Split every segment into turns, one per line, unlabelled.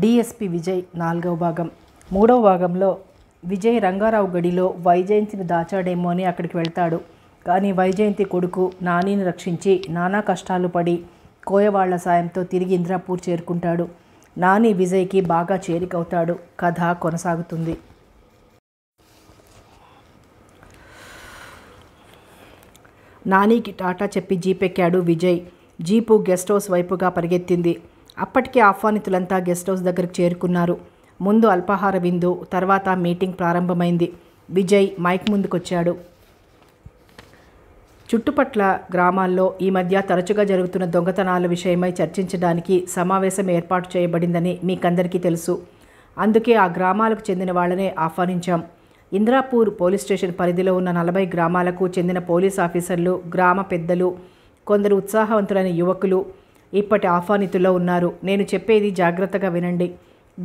DSP Vijay నాలుగవ భాగం మూడవ భాగంలో విజయ్ రంగారావు గడిలో వైజయంతిని దాచాడేమో అని అక్కడికి వెళ్తాడు కానీ వైజయంతి కొడుకు నానిని రక్షించి నానా కష్టాలు పడి కోయవాళ్ల సాయంతో తిరిగి ఇంద్రాపూర్ చేరుకుంటాడు నాని విజయ్కి బాగా చేరికవుతాడు కథ కొనసాగుతుంది నానికి టాటా చెప్పి జీపెక్కాడు విజయ్ జీపు గెస్ట్ హౌస్ వైపుగా పరిగెత్తింది అప్పటికే ఆహ్వానితులంతా గెస్ట్ హౌస్ దగ్గరకు చేరుకున్నారు ముందు అల్పాహార విందు తర్వాత మీటింగ్ ప్రారంభమైంది విజయ్ మైక్ ముందుకొచ్చాడు చుట్టుపట్ల గ్రామాల్లో ఈ మధ్య తరచుగా జరుగుతున్న దొంగతనాల విషయమై చర్చించడానికి సమావేశం ఏర్పాటు చేయబడిందని మీకందరికీ తెలుసు అందుకే ఆ గ్రామాలకు చెందిన వాళ్ళనే ఆహ్వానించాం ఇంద్రాపూర్ పోలీస్ స్టేషన్ పరిధిలో ఉన్న నలభై గ్రామాలకు చెందిన పోలీస్ ఆఫీసర్లు గ్రామ పెద్దలు కొందరు ఉత్సాహవంతులైన యువకులు ఇప్పటి ఆహ్వానితుల్లో ఉన్నారు నేను చెప్పేది జాగ్రత్తగా వినండి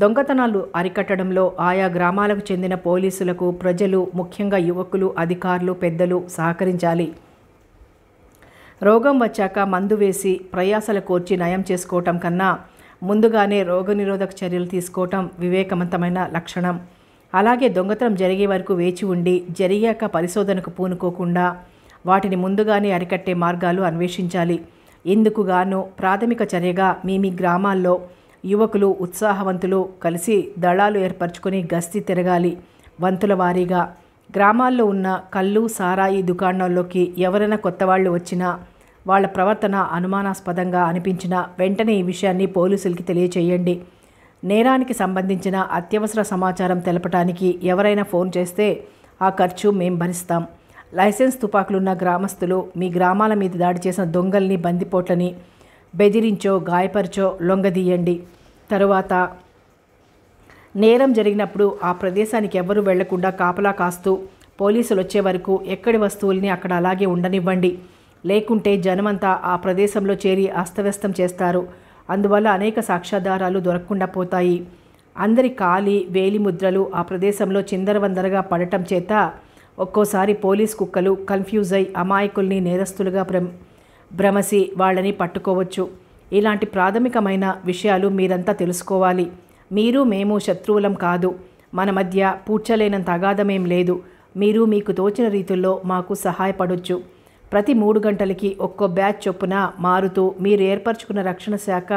దొంగతనాలు అరికట్టడంలో ఆయా గ్రామాలకు చెందిన పోలీసులకు ప్రజలు ముఖ్యంగా యువకులు అధికారులు పెద్దలు సహకరించాలి రోగం వచ్చాక మందు వేసి ప్రయాసల కోర్చి నయం చేసుకోవటం కన్నా ముందుగానే రోగనిరోధక చర్యలు తీసుకోవటం వివేకవంతమైన లక్షణం అలాగే దొంగతనం జరిగే వరకు వేచి ఉండి జరిగాక పరిశోధనకు పూనుకోకుండా వాటిని ముందుగానే అరికట్టే మార్గాలు అన్వేషించాలి ఇందుకుగాను ప్రాథమిక చర్యగా మీ మీ గ్రామాల్లో యువకులు ఉత్సాహవంతులు కలిసి దళాలు ఏర్పరచుకొని గస్తీ తిరగాలి వంతుల వారీగా గ్రామాల్లో ఉన్న కళ్ళు సారాయి దుకాణాల్లోకి ఎవరైనా కొత్త వాళ్ళు వచ్చినా వాళ్ళ ప్రవర్తన అనుమానాస్పదంగా అనిపించినా వెంటనే ఈ విషయాన్ని పోలీసులకి తెలియచేయండి నేరానికి సంబంధించిన అత్యవసర సమాచారం తెలపటానికి ఎవరైనా ఫోన్ చేస్తే ఆ ఖర్చు మేం భరిస్తాం లైసెన్స్ తుపాకులున్న గ్రామస్తులు మీ గ్రామాల మీద దాడి చేసిన దొంగల్ని బందిపోట్లని బెదిరించో గాయపరిచో లొంగదీయండి తరువాత నేరం జరిగినప్పుడు ఆ ప్రదేశానికి ఎవరూ వెళ్లకుండా కాపలా కాస్తూ పోలీసులు వచ్చే వరకు ఎక్కడి వస్తువుల్ని అక్కడ అలాగే ఉండనివ్వండి లేకుంటే జనమంతా ఆ ప్రదేశంలో చేరి అస్తవ్యస్తం చేస్తారు అందువల్ల అనేక సాక్ష్యాధారాలు దొరకకుండా పోతాయి అందరి కాలి వేలిముద్రలు ఆ ప్రదేశంలో చిందరవందరగా పడటం చేత ఒక్కోసారి పోలీస్ కుక్కలు కన్ఫ్యూజ్ అయి అమాయకుల్ని నేరస్తులుగా భ్రమ భ్రమసి వాళ్ళని పట్టుకోవచ్చు ఇలాంటి ప్రాథమికమైన విషయాలు మీరంతా తెలుసుకోవాలి మీరు మేము శత్రువులం కాదు మన మధ్య పూడ్చలేనంత అగాధమేం లేదు మీరు మీకు తోచిన రీతుల్లో మాకు సహాయపడొచ్చు ప్రతి మూడు గంటలకి ఒక్కో బ్యాచ్ చొప్పున మారుతూ మీరు ఏర్పరచుకున్న రక్షణ శాఖ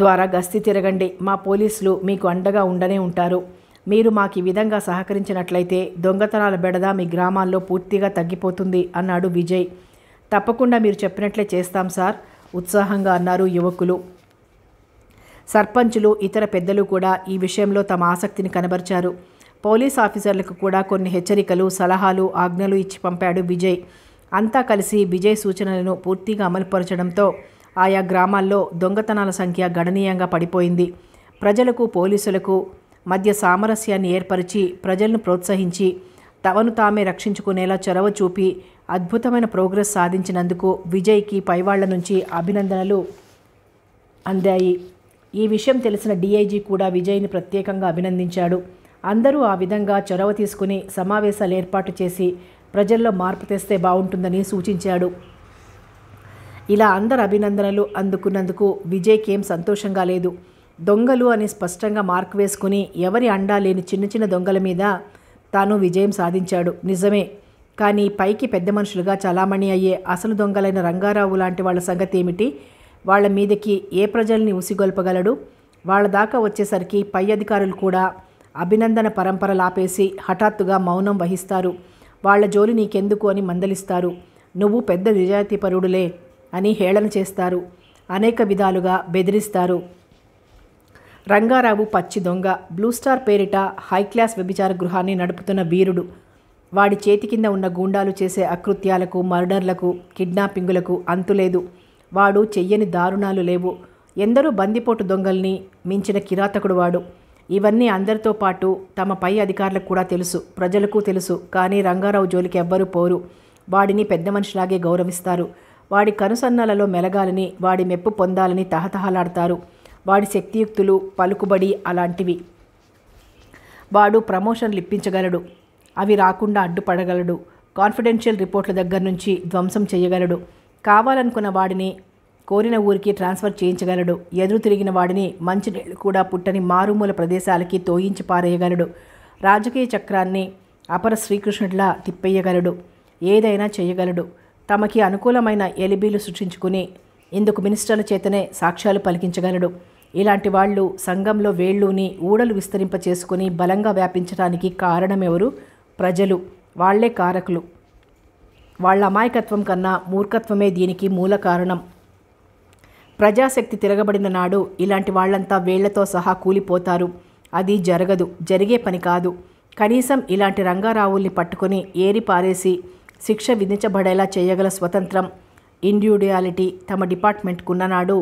ద్వారా గస్తీ తిరగండి మా పోలీసులు మీకు అండగా ఉండనే ఉంటారు మీరు మాకు ఈ విధంగా సహకరించినట్లయితే దొంగతనాల బెడద మీ గ్రామాల్లో పూర్తిగా తగ్గిపోతుంది అన్నాడు విజయ్ తప్పకుండా మీరు చెప్పినట్లే చేస్తాం సార్ ఉత్సాహంగా అన్నారు యువకులు సర్పంచులు ఇతర పెద్దలు కూడా ఈ విషయంలో తమ ఆసక్తిని కనబరిచారు పోలీస్ ఆఫీసర్లకు కూడా కొన్ని హెచ్చరికలు సలహాలు ఆజ్ఞలు ఇచ్చి పంపాడు విజయ్ అంతా కలిసి విజయ్ సూచనలను పూర్తిగా అమలుపరచడంతో ఆయా గ్రామాల్లో దొంగతనాల సంఖ్య గణనీయంగా పడిపోయింది ప్రజలకు పోలీసులకు మధ్య సామరస్యాన్ని ఏర్పరిచి ప్రజలను ప్రోత్సహించి తమను తామే రక్షించుకునేలా చొరవ చూపి అద్భుతమైన ప్రోగ్రెస్ సాధించినందుకు విజయ్కి పైవాళ్ల నుంచి అభినందనలు అందాయి ఈ విషయం తెలిసిన డీఐజీ కూడా విజయ్ని ప్రత్యేకంగా అభినందించాడు అందరూ ఆ విధంగా చొరవ తీసుకుని సమావేశాలు ఏర్పాటు చేసి ప్రజల్లో మార్పు తెస్తే బాగుంటుందని సూచించాడు ఇలా అందరు అభినందనలు అందుకున్నందుకు విజయ్కి ఏం సంతోషంగా లేదు దొంగలు అని స్పష్టంగా మార్క్ వేసుకుని ఎవరి అండా లేని చిన్న చిన్న దొంగల మీద తాను విజయం సాధించాడు నిజమే కానీ పైకి పెద్ద మనుషులుగా చలామణి అయ్యే అసలు దొంగలైన రంగారావు లాంటి వాళ్ళ సంగతి ఏమిటి వాళ్ళ మీదకి ఏ ప్రజల్ని ఉసిగొల్పగలడు వాళ్ళ దాకా వచ్చేసరికి పై అధికారులు కూడా అభినందన పరంపర లాపేసి హఠాత్తుగా మౌనం వహిస్తారు వాళ్ళ జోలి నీకెందుకు అని మందలిస్తారు నువ్వు పెద్ద పరుడులే అని హేళన చేస్తారు అనేక విధాలుగా బెదిరిస్తారు రంగారావు పచ్చి దొంగ బ్లూ స్టార్ పేరిట హైక్లాస్ వ్యభిచార గృహాన్ని నడుపుతున్న వీరుడు వాడి చేతి కింద ఉన్న గూండాలు చేసే అకృత్యాలకు మర్డర్లకు కిడ్నాపింగులకు అంతులేదు వాడు చెయ్యని దారుణాలు లేవు ఎందరూ బందిపోటు దొంగల్ని మించిన కిరాతకుడు వాడు ఇవన్నీ అందరితో పాటు తమ పై అధికారులకు కూడా తెలుసు ప్రజలకు తెలుసు కానీ రంగారావు జోలికి ఎవ్వరూ పోరు వాడిని పెద్ద మనిషిలాగే గౌరవిస్తారు వాడి కనుసన్నలలో మెలగాలని వాడి మెప్పు పొందాలని తహతహలాడతారు వాడి శక్తియుక్తులు పలుకుబడి అలాంటివి వాడు ప్రమోషన్లు ఇప్పించగలడు అవి రాకుండా అడ్డుపడగలడు కాన్ఫిడెన్షియల్ రిపోర్ట్ల దగ్గర నుంచి ధ్వంసం చేయగలడు కావాలనుకున్న వాడిని కోరిన ఊరికి ట్రాన్స్ఫర్ చేయించగలడు ఎదురు తిరిగిన వాడిని మంచి కూడా పుట్టని మారుమూల ప్రదేశాలకి తోయించి పారేయగలడు రాజకీయ చక్రాన్ని అపర శ్రీకృష్ణుడిలా తిప్పేయగలడు ఏదైనా చేయగలడు తమకి అనుకూలమైన ఎలిబీలు సృష్టించుకుని ఇందుకు మినిస్టర్ల చేతనే సాక్ష్యాలు పలికించగలడు ఇలాంటి వాళ్ళు సంఘంలో వేళ్ళుని ఊడలు విస్తరింప చేసుకుని బలంగా వ్యాపించడానికి కారణమెవరు ప్రజలు వాళ్లే కారకులు వాళ్ళ అమాయకత్వం కన్నా మూర్ఖత్వమే దీనికి మూల కారణం ప్రజాశక్తి తిరగబడిన నాడు ఇలాంటి వాళ్ళంతా వేళ్లతో సహా కూలిపోతారు అది జరగదు జరిగే పని కాదు కనీసం ఇలాంటి రంగారావుల్ని పట్టుకొని ఏరి పారేసి శిక్ష విధించబడేలా చేయగల స్వతంత్రం ఇండివిడ్యువాలిటీ తమ డిపార్ట్మెంట్కున్ననాడు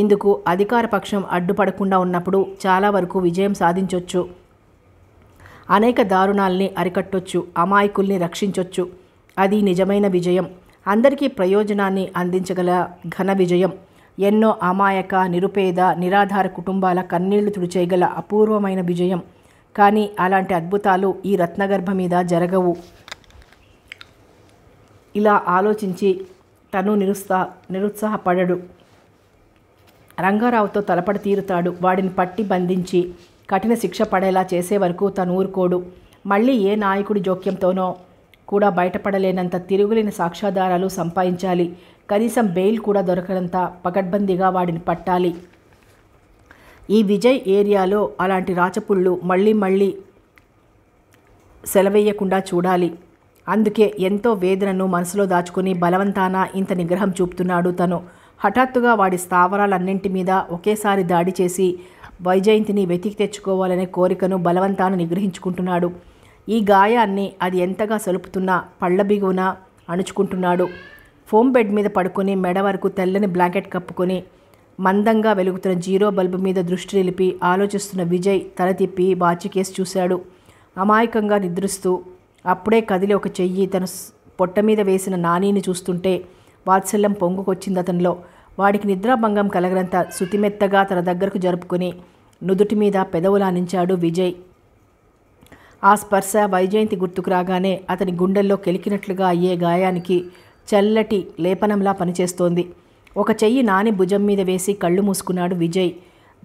ఇందుకు అధికారపక్షం అడ్డుపడకుండా ఉన్నప్పుడు చాలా వరకు విజయం సాధించవచ్చు అనేక దారుణాల్ని అరికట్టొచ్చు అమాయకుల్ని రక్షించొచ్చు అది నిజమైన విజయం అందరికీ ప్రయోజనాన్ని అందించగల ఘన విజయం ఎన్నో అమాయక నిరుపేద నిరాధార కుటుంబాల కన్నీళ్లు తుడిచేయగల అపూర్వమైన విజయం కానీ అలాంటి అద్భుతాలు ఈ రత్నగర్భ మీద జరగవు ఇలా ఆలోచించి తను నిరుత్సా నిరుత్సాహపడడు రంగారావుతో తలపడి తీరుతాడు వాడిని పట్టి బంధించి కఠిన శిక్ష పడేలా చేసే వరకు తను ఊరుకోడు మళ్ళీ ఏ నాయకుడి జోక్యంతోనో కూడా బయటపడలేనంత తిరుగులేని సాక్ష్యాధారాలు సంపాదించాలి కనీసం బెయిల్ కూడా దొరకనంత పకడ్బందీగా వాడిని పట్టాలి ఈ విజయ్ ఏరియాలో అలాంటి రాచపుళ్ళు మళ్ళీ మళ్ళీ సెలవేయకుండా చూడాలి అందుకే ఎంతో వేదనను మనసులో దాచుకుని బలవంతాన ఇంత నిగ్రహం చూపుతున్నాడు తను హఠాత్తుగా వాడి స్థావరాలన్నింటి మీద ఒకేసారి దాడి చేసి వైజయంతిని వెతికి తెచ్చుకోవాలనే కోరికను బలవంతాన్ని నిగ్రహించుకుంటున్నాడు ఈ గాయాన్ని అది ఎంతగా సలుపుతున్నా పళ్ళ అణుచుకుంటున్నాడు ఫోమ్ బెడ్ మీద పడుకొని మెడ వరకు తెల్లని బ్లాంకెట్ కప్పుకొని మందంగా వెలుగుతున్న జీరో బల్బు మీద దృష్టి నిలిపి ఆలోచిస్తున్న విజయ్ తల తిప్పి బాచికేసి చూశాడు అమాయకంగా నిద్రిస్తూ అప్పుడే కదిలి ఒక చెయ్యి తన పొట్ట మీద వేసిన నానీని చూస్తుంటే వాత్సల్యం పొంగుకొచ్చింది అతనిలో వాడికి నిద్రాభంగం కలగనంత శుతిమెత్తగా తన దగ్గరకు జరుపుకుని నుదుటి మీద పెదవులానించాడు విజయ్ ఆ స్పర్శ వైజయంతి గుర్తుకు రాగానే అతని గుండెల్లో కెలికినట్లుగా అయ్యే గాయానికి చల్లటి లేపనంలా పనిచేస్తోంది ఒక చెయ్యి నాని భుజం మీద వేసి కళ్ళు మూసుకున్నాడు విజయ్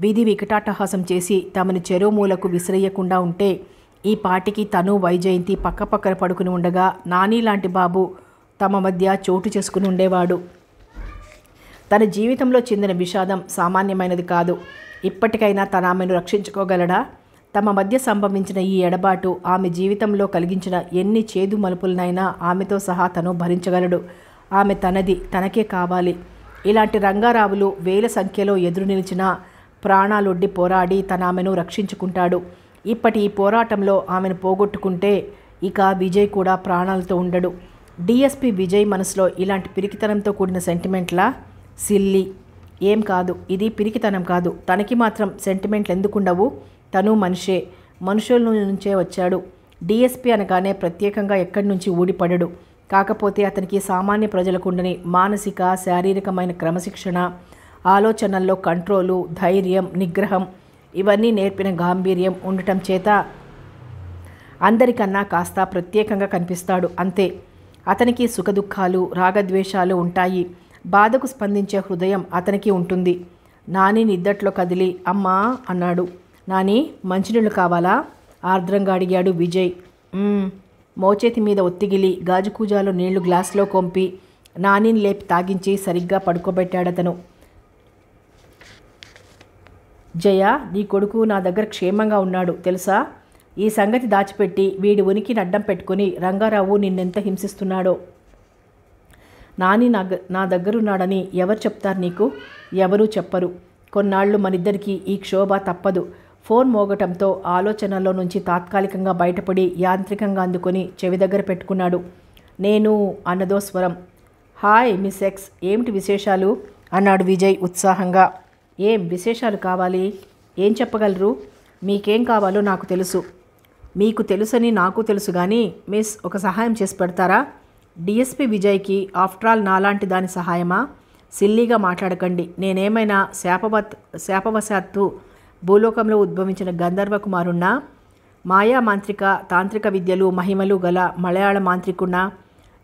వీధి వికటాటహాసం చేసి తమని చెరువు మూలకు విసిరేయకుండా ఉంటే ఈ పాటికి తను వైజయంతి పక్కపక్కన పడుకుని ఉండగా నాని లాంటి బాబు తమ మధ్య చోటు చేసుకుని ఉండేవాడు తన జీవితంలో చెందిన విషాదం సామాన్యమైనది కాదు ఇప్పటికైనా తన ఆమెను రక్షించుకోగలడా తమ మధ్య సంభవించిన ఈ ఎడబాటు ఆమె జీవితంలో కలిగించిన ఎన్ని చేదు మలుపులనైనా ఆమెతో సహా తను భరించగలడు ఆమె తనది తనకే కావాలి ఇలాంటి రంగారావులు వేల సంఖ్యలో ఎదురు నిలిచిన ప్రాణాలొడ్డి పోరాడి తన ఆమెను రక్షించుకుంటాడు ఇప్పటి ఈ పోరాటంలో ఆమెను పోగొట్టుకుంటే ఇక విజయ్ కూడా ప్రాణాలతో ఉండడు డిఎస్పి విజయ్ మనసులో ఇలాంటి పిరికితనంతో కూడిన సెంటిమెంట్లా సిల్లి ఏం కాదు ఇది పిరికితనం కాదు తనకి మాత్రం సెంటిమెంట్లు ఎందుకుండవు తను మనిషే మనుషుల నుంచే వచ్చాడు డిఎస్పి అనగానే ప్రత్యేకంగా ఎక్కడి నుంచి ఊడిపడడు కాకపోతే అతనికి సామాన్య ప్రజలకుండని మానసిక శారీరకమైన క్రమశిక్షణ ఆలోచనల్లో కంట్రోలు ధైర్యం నిగ్రహం ఇవన్నీ నేర్పిన గాంభీర్యం ఉండటం చేత అందరికన్నా కాస్త ప్రత్యేకంగా కనిపిస్తాడు అంతే అతనికి సుఖదుఖాలు రాగద్వేషాలు ఉంటాయి బాధకు స్పందించే హృదయం అతనికి ఉంటుంది నాని నిద్దట్లో కదిలి అమ్మా అన్నాడు నాని మంచినీళ్ళు కావాలా ఆర్ద్రంగా అడిగాడు విజయ్ మోచేతి మీద ఒత్తిగిలి గాజుకూజాలో నీళ్లు గ్లాసులో కొంపి నానిని లేపి తాగించి సరిగ్గా పడుకోబెట్టాడతను జయ నీ కొడుకు నా దగ్గర క్షేమంగా ఉన్నాడు తెలుసా ఈ సంగతి దాచిపెట్టి వీడి ఉనికిని అడ్డం పెట్టుకుని రంగారావు నిన్నెంత హింసిస్తున్నాడో నాని నా నా దగ్గరున్నాడని ఎవరు చెప్తారు నీకు ఎవరూ చెప్పరు కొన్నాళ్ళు మనిద్దరికీ ఈ క్షోభ తప్పదు ఫోన్ మోగటంతో ఆలోచనలో నుంచి తాత్కాలికంగా బయటపడి యాంత్రికంగా అందుకొని చెవి దగ్గర పెట్టుకున్నాడు నేను అన్నదో స్వరం హాయ్ మిస్ ఎక్స్ ఏమిటి విశేషాలు అన్నాడు విజయ్ ఉత్సాహంగా ఏం విశేషాలు కావాలి ఏం చెప్పగలరు మీకేం కావాలో నాకు తెలుసు మీకు తెలుసని నాకు తెలుసు కానీ మిస్ ఒక సహాయం చేసి పెడతారా డిఎస్పి విజయ్కి ఆఫ్టర్ ఆల్ నాలాంటి దాని సహాయమా సిల్లీగా మాట్లాడకండి నేనేమైనా శాపవత్ శాపవశాత్తు భూలోకంలో ఉద్భవించిన గంధర్వ మాయా మాంత్రిక తాంత్రిక విద్యలు మహిమలు గల మలయాళ మాంత్రికున్నా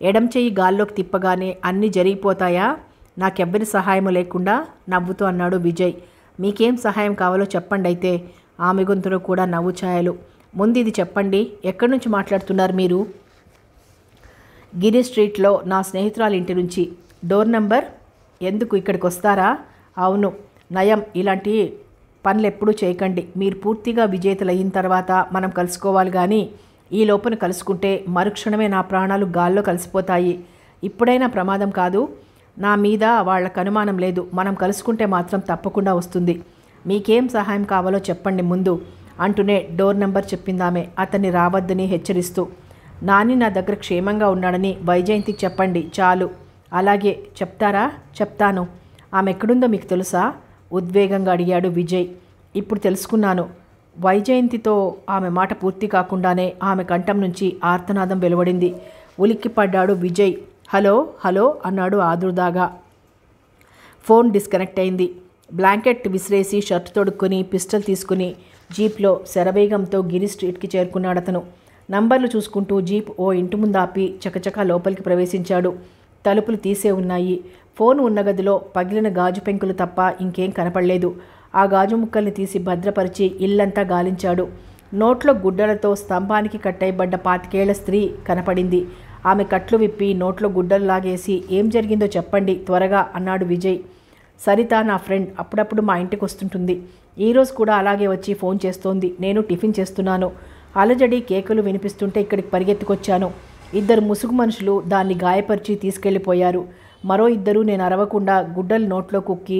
ఎడం చెయ్యి గాల్లోకి తిప్పగానే అన్నీ జరిగిపోతాయా నాకెవ్వరి సహాయము లేకుండా నవ్వుతూ అన్నాడు విజయ్ మీకేం సహాయం కావాలో చెప్పండి అయితే ఆమె గొంతులో కూడా నవ్వు ఛాయలు ముందు ఇది చెప్పండి ఎక్కడి నుంచి మాట్లాడుతున్నారు మీరు గిరి స్ట్రీట్లో నా స్నేహితురాలు ఇంటి నుంచి డోర్ నెంబర్ ఎందుకు ఇక్కడికి వస్తారా అవును నయం ఇలాంటి పనులు ఎప్పుడూ చేయకండి మీరు పూర్తిగా విజేతలు అయిన తర్వాత మనం కలుసుకోవాలి కానీ ఈ లోపల కలుసుకుంటే మరుక్షణమే నా ప్రాణాలు గాల్లో కలిసిపోతాయి ఇప్పుడైనా ప్రమాదం కాదు నా మీద వాళ్ళకు అనుమానం లేదు మనం కలుసుకుంటే మాత్రం తప్పకుండా వస్తుంది మీకేం సహాయం కావాలో చెప్పండి ముందు అంటూనే డోర్ నెంబర్ చెప్పిందామె అతన్ని రావద్దని హెచ్చరిస్తూ నాని నా దగ్గర క్షేమంగా ఉన్నాడని వైజయంతికి చెప్పండి చాలు అలాగే చెప్తారా చెప్తాను ఆమె ఎక్కడుందో మీకు తెలుసా ఉద్వేగంగా అడిగాడు విజయ్ ఇప్పుడు తెలుసుకున్నాను వైజయంతితో ఆమె మాట పూర్తి కాకుండానే ఆమె కంఠం నుంచి ఆర్తనాదం వెలువడింది ఉలిక్కిపడ్డాడు విజయ్ హలో హలో అన్నాడు ఆదుర్దాగా ఫోన్ డిస్కనెక్ట్ అయింది బ్లాంకెట్ విసిరేసి షర్ట్ తొడుక్కుని పిస్టల్ తీసుకుని జీప్లో శరవేగంతో గిరి స్ట్రీట్కి అతను నంబర్లు చూసుకుంటూ జీప్ ఓ ఇంటి ముందు ఆపి చకచకా లోపలికి ప్రవేశించాడు తలుపులు తీసే ఉన్నాయి ఫోన్ ఉన్న గదిలో పగిలిన గాజు పెంకులు తప్ప ఇంకేం కనపడలేదు ఆ గాజు ముక్కల్ని తీసి భద్రపరిచి ఇల్లంతా గాలించాడు నోట్లో గుడ్డలతో స్తంభానికి కట్టయబడ్డ పాతికేళ్ల స్త్రీ కనపడింది ఆమె కట్లు విప్పి నోట్లో గుడ్డలు లాగేసి ఏం జరిగిందో చెప్పండి త్వరగా అన్నాడు విజయ్ సరిత నా ఫ్రెండ్ అప్పుడప్పుడు మా ఇంటికి వస్తుంటుంది ఈరోజు కూడా అలాగే వచ్చి ఫోన్ చేస్తోంది నేను టిఫిన్ చేస్తున్నాను అలజడి కేకలు వినిపిస్తుంటే ఇక్కడికి పరిగెత్తుకొచ్చాను ఇద్దరు ముసుగు మనుషులు దాన్ని గాయపరిచి తీసుకెళ్ళిపోయారు మరో ఇద్దరు నేను అరవకుండా గుడ్డలు నోట్లో కుక్కి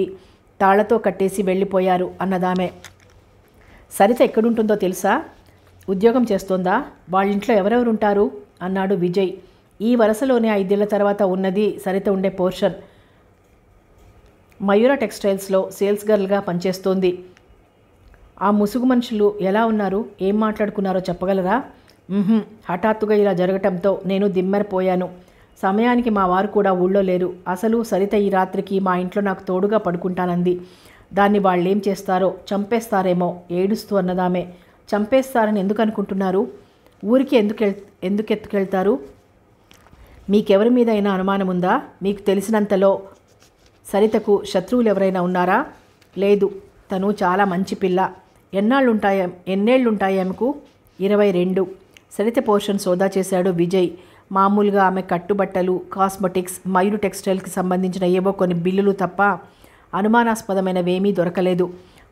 తాళ్లతో కట్టేసి వెళ్ళిపోయారు అన్నదామె సరిత ఎక్కడుంటుందో తెలుసా ఉద్యోగం చేస్తోందా వాళ్ళింట్లో ఎవరెవరు ఉంటారు అన్నాడు విజయ్ ఈ వరుసలోనే ఐదేళ్ల తర్వాత ఉన్నది సరిత ఉండే పోర్షన్ మయూరా టెక్స్టైల్స్లో సేల్స్ గర్ల్గా పనిచేస్తోంది ఆ ముసుగు మనుషులు ఎలా ఉన్నారు ఏం మాట్లాడుకున్నారో చెప్పగలరా హఠాత్తుగా ఇలా జరగటంతో నేను దిమ్మెరపోయాను సమయానికి మా వారు కూడా ఊళ్ళో లేరు అసలు సరిత ఈ రాత్రికి మా ఇంట్లో నాకు తోడుగా పడుకుంటానంది దాన్ని వాళ్ళేం చేస్తారో చంపేస్తారేమో ఏడుస్తూ అన్నదామే చంపేస్తారని ఎందుకు అనుకుంటున్నారు ఊరికి ఎందుకు ఎందుకు ఎత్తుకెళ్తారు మీకెవరి మీద అయినా అనుమానం ఉందా మీకు తెలిసినంతలో సరితకు శత్రువులు ఎవరైనా ఉన్నారా లేదు తను చాలా మంచి పిల్ల ఎన్నేళ్ళు ఎన్నేళ్లుంటాయి ఆమెకు ఇరవై రెండు సరిత పోర్షన్ సోదా చేశాడు విజయ్ మామూలుగా ఆమె కట్టుబట్టలు కాస్మెటిక్స్ మయూరు టెక్స్టైల్కి సంబంధించిన ఏవో కొన్ని బిల్లులు తప్ప అనుమానాస్పదమైనవేమీ దొరకలేదు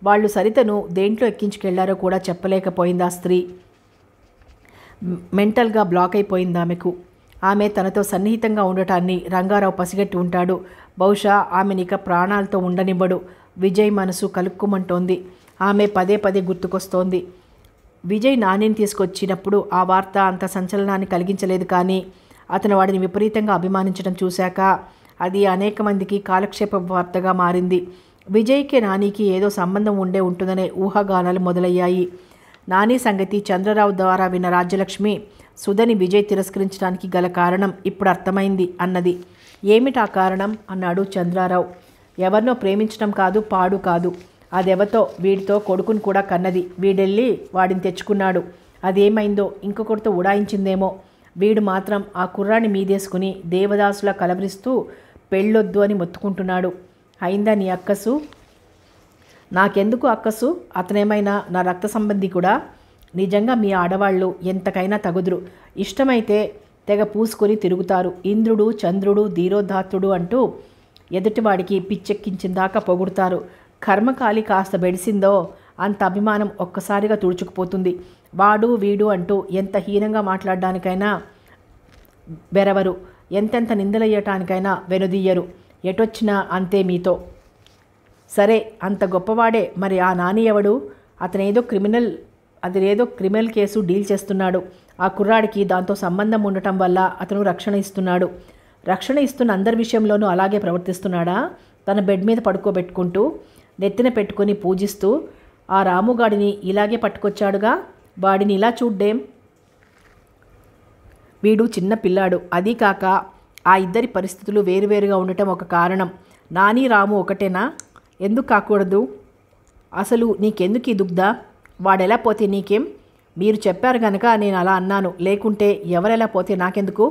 వాళ్ళు సరితను దేంట్లో ఎక్కించుకెళ్లారో కూడా చెప్పలేకపోయింది ఆ స్త్రీ మెంటల్గా బ్లాక్ అయిపోయింది ఆమెకు ఆమె తనతో సన్నిహితంగా ఉండటాన్ని రంగారావు పసిగట్టి ఉంటాడు బహుశా ఆమెనిక ప్రాణాలతో ఉండనివ్వడు విజయ్ మనసు కలుక్కుమంటోంది ఆమె పదే పదే గుర్తుకొస్తోంది విజయ్ నానిని తీసుకొచ్చినప్పుడు ఆ వార్త అంత సంచలనాన్ని కలిగించలేదు కానీ అతను వాడిని విపరీతంగా అభిమానించడం చూశాక అది అనేక మందికి కాలక్షేప వార్తగా మారింది విజయ్కి నానికి ఏదో సంబంధం ఉండే ఉంటుందనే ఊహాగానాలు మొదలయ్యాయి నాని సంగతి చంద్రరావు ద్వారా విన్న రాజ్యలక్ష్మి సుధని విజయ్ తిరస్కరించడానికి గల కారణం ఇప్పుడు అర్థమైంది అన్నది ఏమిటా కారణం అన్నాడు చంద్రారావు ఎవరినో ప్రేమించడం కాదు పాడు కాదు అదెవతో వీడితో కొడుకును కూడా కన్నది వీడెళ్ళి వాడిని తెచ్చుకున్నాడు అదేమైందో ఇంకొకరితో ఉడాయించిందేమో వీడు మాత్రం ఆ కుర్రాన్ని మీదేసుకుని దేవదాసులా కలవరిస్తూ పెళ్ళొద్దు అని మొత్తుకుంటున్నాడు అయిందా నీ అక్కసు నాకెందుకు అక్కసు అతనేమైనా నా రక్త సంబంధి కూడా నిజంగా మీ ఆడవాళ్ళు ఎంతకైనా తగుదురు ఇష్టమైతే తెగ పూసుకొని తిరుగుతారు ఇంద్రుడు చంద్రుడు ధీరోధాత్రుడు అంటూ ఎదుటివాడికి పిచ్చెక్కించిందాక పొగుడుతారు కర్మకాలి కాస్త బెడిసిందో అంత అభిమానం ఒక్కసారిగా తుడుచుకుపోతుంది వాడు వీడు అంటూ ఎంత హీనంగా మాట్లాడడానికైనా బెరవరు ఎంతెంత నిందలయ్యటానికైనా వెనుదీయరు ఎటొచ్చినా అంతే మీతో సరే అంత గొప్పవాడే మరి ఆ నాని ఎవడు అతనేదో క్రిమినల్ అతనేదో క్రిమినల్ కేసు డీల్ చేస్తున్నాడు ఆ కుర్రాడికి దాంతో సంబంధం ఉండటం వల్ల అతను రక్షణ ఇస్తున్నాడు రక్షణ ఇస్తున్న అందరి విషయంలోనూ అలాగే ప్రవర్తిస్తున్నాడా తన బెడ్ మీద పడుకోబెట్టుకుంటూ నెత్తిన పెట్టుకుని పూజిస్తూ ఆ రాముగాడిని ఇలాగే పట్టుకొచ్చాడుగా వాడిని ఇలా చూడ్డేం వీడు చిన్న పిల్లాడు అదీ కాక ఆ ఇద్దరి పరిస్థితులు వేరువేరుగా ఉండటం ఒక కారణం నాని రాము ఒకటేనా ఎందుకు కాకూడదు అసలు నీకెందుకు ఈ దుగ్దా వాడెలా పోతే నీకేం మీరు చెప్పారు గనక నేను అలా అన్నాను లేకుంటే ఎవరెలా పోతే నాకెందుకు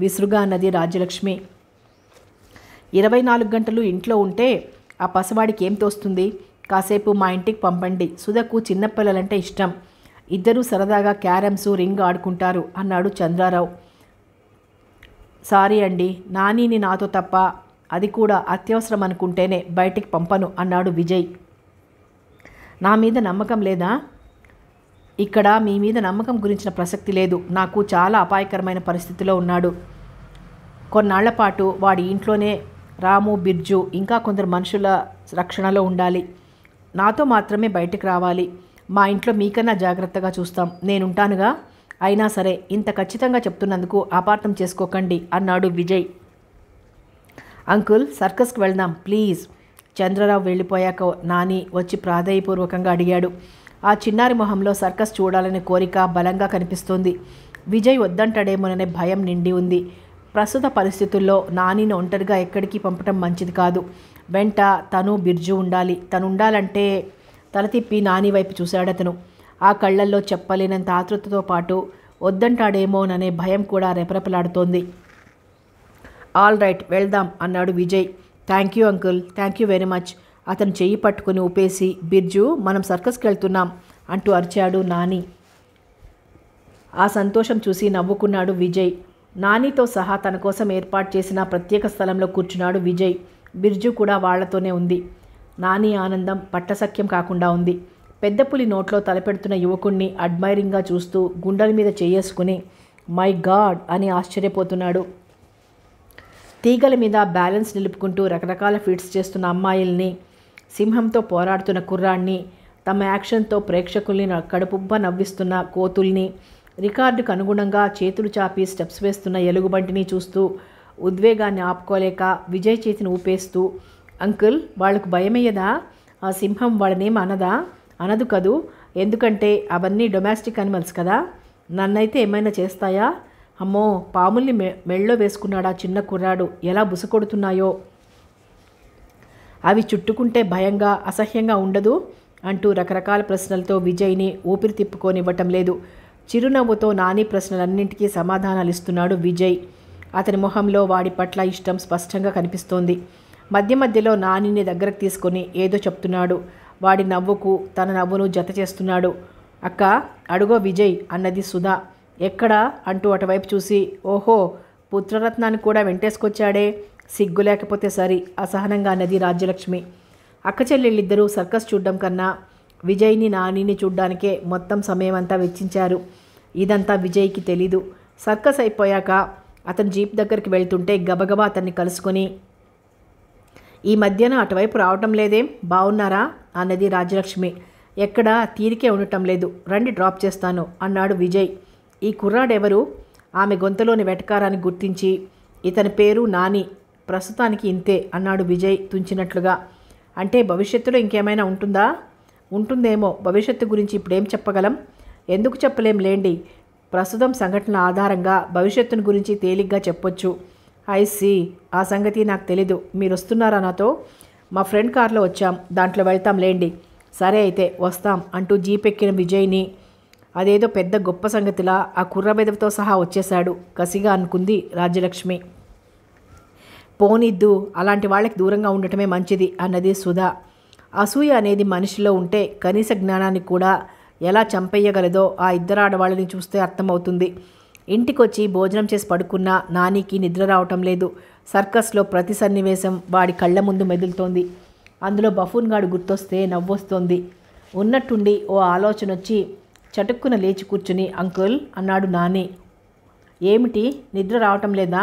విసురుగా అన్నది రాజ్యలక్ష్మి ఇరవై నాలుగు గంటలు ఇంట్లో ఉంటే ఆ పసివాడికి ఏం తోస్తుంది కాసేపు మా ఇంటికి పంపండి సుధకు చిన్నపిల్లలంటే ఇష్టం ఇద్దరూ సరదాగా క్యారమ్స్ రింగ్ ఆడుకుంటారు అన్నాడు చంద్రారావు సారీ అండి నానీని నాతో తప్ప అది కూడా అత్యవసరం అనుకుంటేనే బయటికి పంపను అన్నాడు విజయ్ నా మీద నమ్మకం లేదా ఇక్కడ మీ మీద నమ్మకం గురించిన ప్రసక్తి లేదు నాకు చాలా అపాయకరమైన పరిస్థితిలో ఉన్నాడు కొన్నాళ్లపాటు పాటు వాడి ఇంట్లోనే రాము బిర్జు ఇంకా కొందరు మనుషుల రక్షణలో ఉండాలి నాతో మాత్రమే బయటకు రావాలి మా ఇంట్లో మీకన్నా జాగ్రత్తగా చూస్తాం నేనుంటానుగా అయినా సరే ఇంత ఖచ్చితంగా చెప్తున్నందుకు అపార్థం చేసుకోకండి అన్నాడు విజయ్ అంకుల్ సర్కస్కి వెళ్దాం ప్లీజ్ చంద్రరావు వెళ్ళిపోయాక నాని వచ్చి ప్రాధేయపూర్వకంగా అడిగాడు ఆ చిన్నారి మొహంలో సర్కస్ చూడాలనే కోరిక బలంగా కనిపిస్తోంది విజయ్ వద్దంటాడేమోననే భయం నిండి ఉంది ప్రస్తుత పరిస్థితుల్లో నానిని ఒంటరిగా ఎక్కడికి పంపటం మంచిది కాదు వెంట తను బిర్జు ఉండాలి తను ఉండాలంటే తల తిప్పి నాని వైపు చూశాడతను ఆ కళ్ళల్లో చెప్పలేనంత ఆతృతతో పాటు వద్దంటాడేమోననే భయం కూడా రెపరెపలాడుతోంది ఆల్ రైట్ వెళ్దాం అన్నాడు Vijay thank you uncle thank you very much అతను చెయ్యి పట్టుకుని ఊపేసి బిర్జు మనం సర్కస్కి వెళ్తున్నాం అంటూ అరిచాడు నాని ఆ సంతోషం చూసి నవ్వుకున్నాడు విజయ్ నానితో సహా తన కోసం ఏర్పాటు చేసిన ప్రత్యేక స్థలంలో కూర్చున్నాడు విజయ్ బిర్జు కూడా వాళ్లతోనే ఉంది నాని ఆనందం పట్టసఖ్యం కాకుండా ఉంది పెద్ద పులి నోట్లో తలపెడుతున్న యువకుణ్ణి అడ్మైరింగ్గా చూస్తూ గుండెల మీద చేయేసుకుని మై గాడ్ అని ఆశ్చర్యపోతున్నాడు తీగల మీద బ్యాలెన్స్ నిలుపుకుంటూ రకరకాల ఫీట్స్ చేస్తున్న అమ్మాయిల్ని సింహంతో పోరాడుతున్న కుర్రాన్ని తమ యాక్షన్తో ప్రేక్షకుల్ని కడుపుబ్బ నవ్విస్తున్న కోతుల్ని రికార్డుకు అనుగుణంగా చేతులు చాపి స్టెప్స్ వేస్తున్న ఎలుగుబంటిని చూస్తూ ఉద్వేగాన్ని ఆపుకోలేక విజయ్ చేతిని ఊపేస్తూ అంకుల్ వాళ్ళకు భయమయ్యదా ఆ సింహం వాళ్ళనేం అనదా అనదు కదూ ఎందుకంటే అవన్నీ డొమెస్టిక్ అనిమల్స్ కదా నన్నైతే ఏమైనా చేస్తాయా అమ్మో పాముల్ని మె మెళ్ళో వేసుకున్నాడా చిన్న కుర్రాడు ఎలా బుసకొడుతున్నాయో అవి చుట్టుకుంటే భయంగా అసహ్యంగా ఉండదు అంటూ రకరకాల ప్రశ్నలతో విజయ్ని ఊపిరి తిప్పుకోనివ్వటం లేదు చిరునవ్వుతో నాని ప్రశ్నలన్నింటికీ సమాధానాలు ఇస్తున్నాడు విజయ్ అతని మొహంలో వాడి పట్ల ఇష్టం స్పష్టంగా కనిపిస్తోంది మధ్య మధ్యలో నానిని దగ్గరకు తీసుకొని ఏదో చెప్తున్నాడు వాడి నవ్వుకు తన నవ్వును జత చేస్తున్నాడు అక్క అడుగో విజయ్ అన్నది సుధా ఎక్కడా అంటూ అటువైపు చూసి ఓహో పుత్రరత్నాన్ని కూడా వెంటేసుకొచ్చాడే సిగ్గు లేకపోతే సరి అసహనంగా అన్నది రాజ్యలక్ష్మి అక్క చెల్లెళ్ళిద్దరూ సర్కస్ చూడడం కన్నా విజయ్ని నానిని చూడ్డానికే మొత్తం సమయమంతా వెచ్చించారు ఇదంతా విజయ్కి తెలీదు సర్కస్ అయిపోయాక అతను జీప్ దగ్గరికి వెళ్తుంటే గబగబా అతన్ని కలుసుకొని ఈ మధ్యన అటువైపు రావటం లేదేం బాగున్నారా అన్నది రాజలక్ష్మి ఎక్కడ తీరికే ఉండటం లేదు రండి డ్రాప్ చేస్తాను అన్నాడు విజయ్ ఈ కుర్రాడెవరు ఆమె గొంతులోని వెటకారాన్ని గుర్తించి ఇతని పేరు నాని ప్రస్తుతానికి ఇంతే అన్నాడు విజయ్ తుంచినట్లుగా అంటే భవిష్యత్తులో ఇంకేమైనా ఉంటుందా ఉంటుందేమో భవిష్యత్తు గురించి ఇప్పుడేం చెప్పగలం ఎందుకు చెప్పలేం లేండి ప్రస్తుతం సంఘటన ఆధారంగా భవిష్యత్తును గురించి తేలిగ్గా చెప్పొచ్చు ఐ సీ ఆ సంగతి నాకు తెలీదు మీరు వస్తున్నారా నాతో మా ఫ్రెండ్ కార్లో వచ్చాం దాంట్లో వెళ్తాం లేండి సరే అయితే వస్తాం అంటూ జీప్ ఎక్కిన విజయ్ని అదేదో పెద్ద గొప్ప సంగతిలా ఆ కుర్ర బెదవితో సహా వచ్చేశాడు కసిగా అనుకుంది రాజ్యలక్ష్మి పోనిద్దు అలాంటి వాళ్ళకి దూరంగా ఉండటమే మంచిది అన్నది సుధా అసూయ అనేది మనిషిలో ఉంటే కనీస జ్ఞానాన్ని కూడా ఎలా చంపేయగలదో ఆ ఇద్దరు ఆడవాళ్ళని చూస్తే అర్థమవుతుంది ఇంటికొచ్చి భోజనం చేసి పడుకున్న నానికి నిద్ర రావటం లేదు సర్కస్లో ప్రతి సన్నివేశం వాడి కళ్ళ ముందు మెదులుతోంది అందులో బఫూన్గాడు గుర్తొస్తే నవ్వొస్తోంది ఉన్నట్టుండి ఓ ఆలోచన వచ్చి చటుక్కున లేచి కూర్చుని అంకుల్ అన్నాడు నాని ఏమిటి నిద్ర రావటం లేదా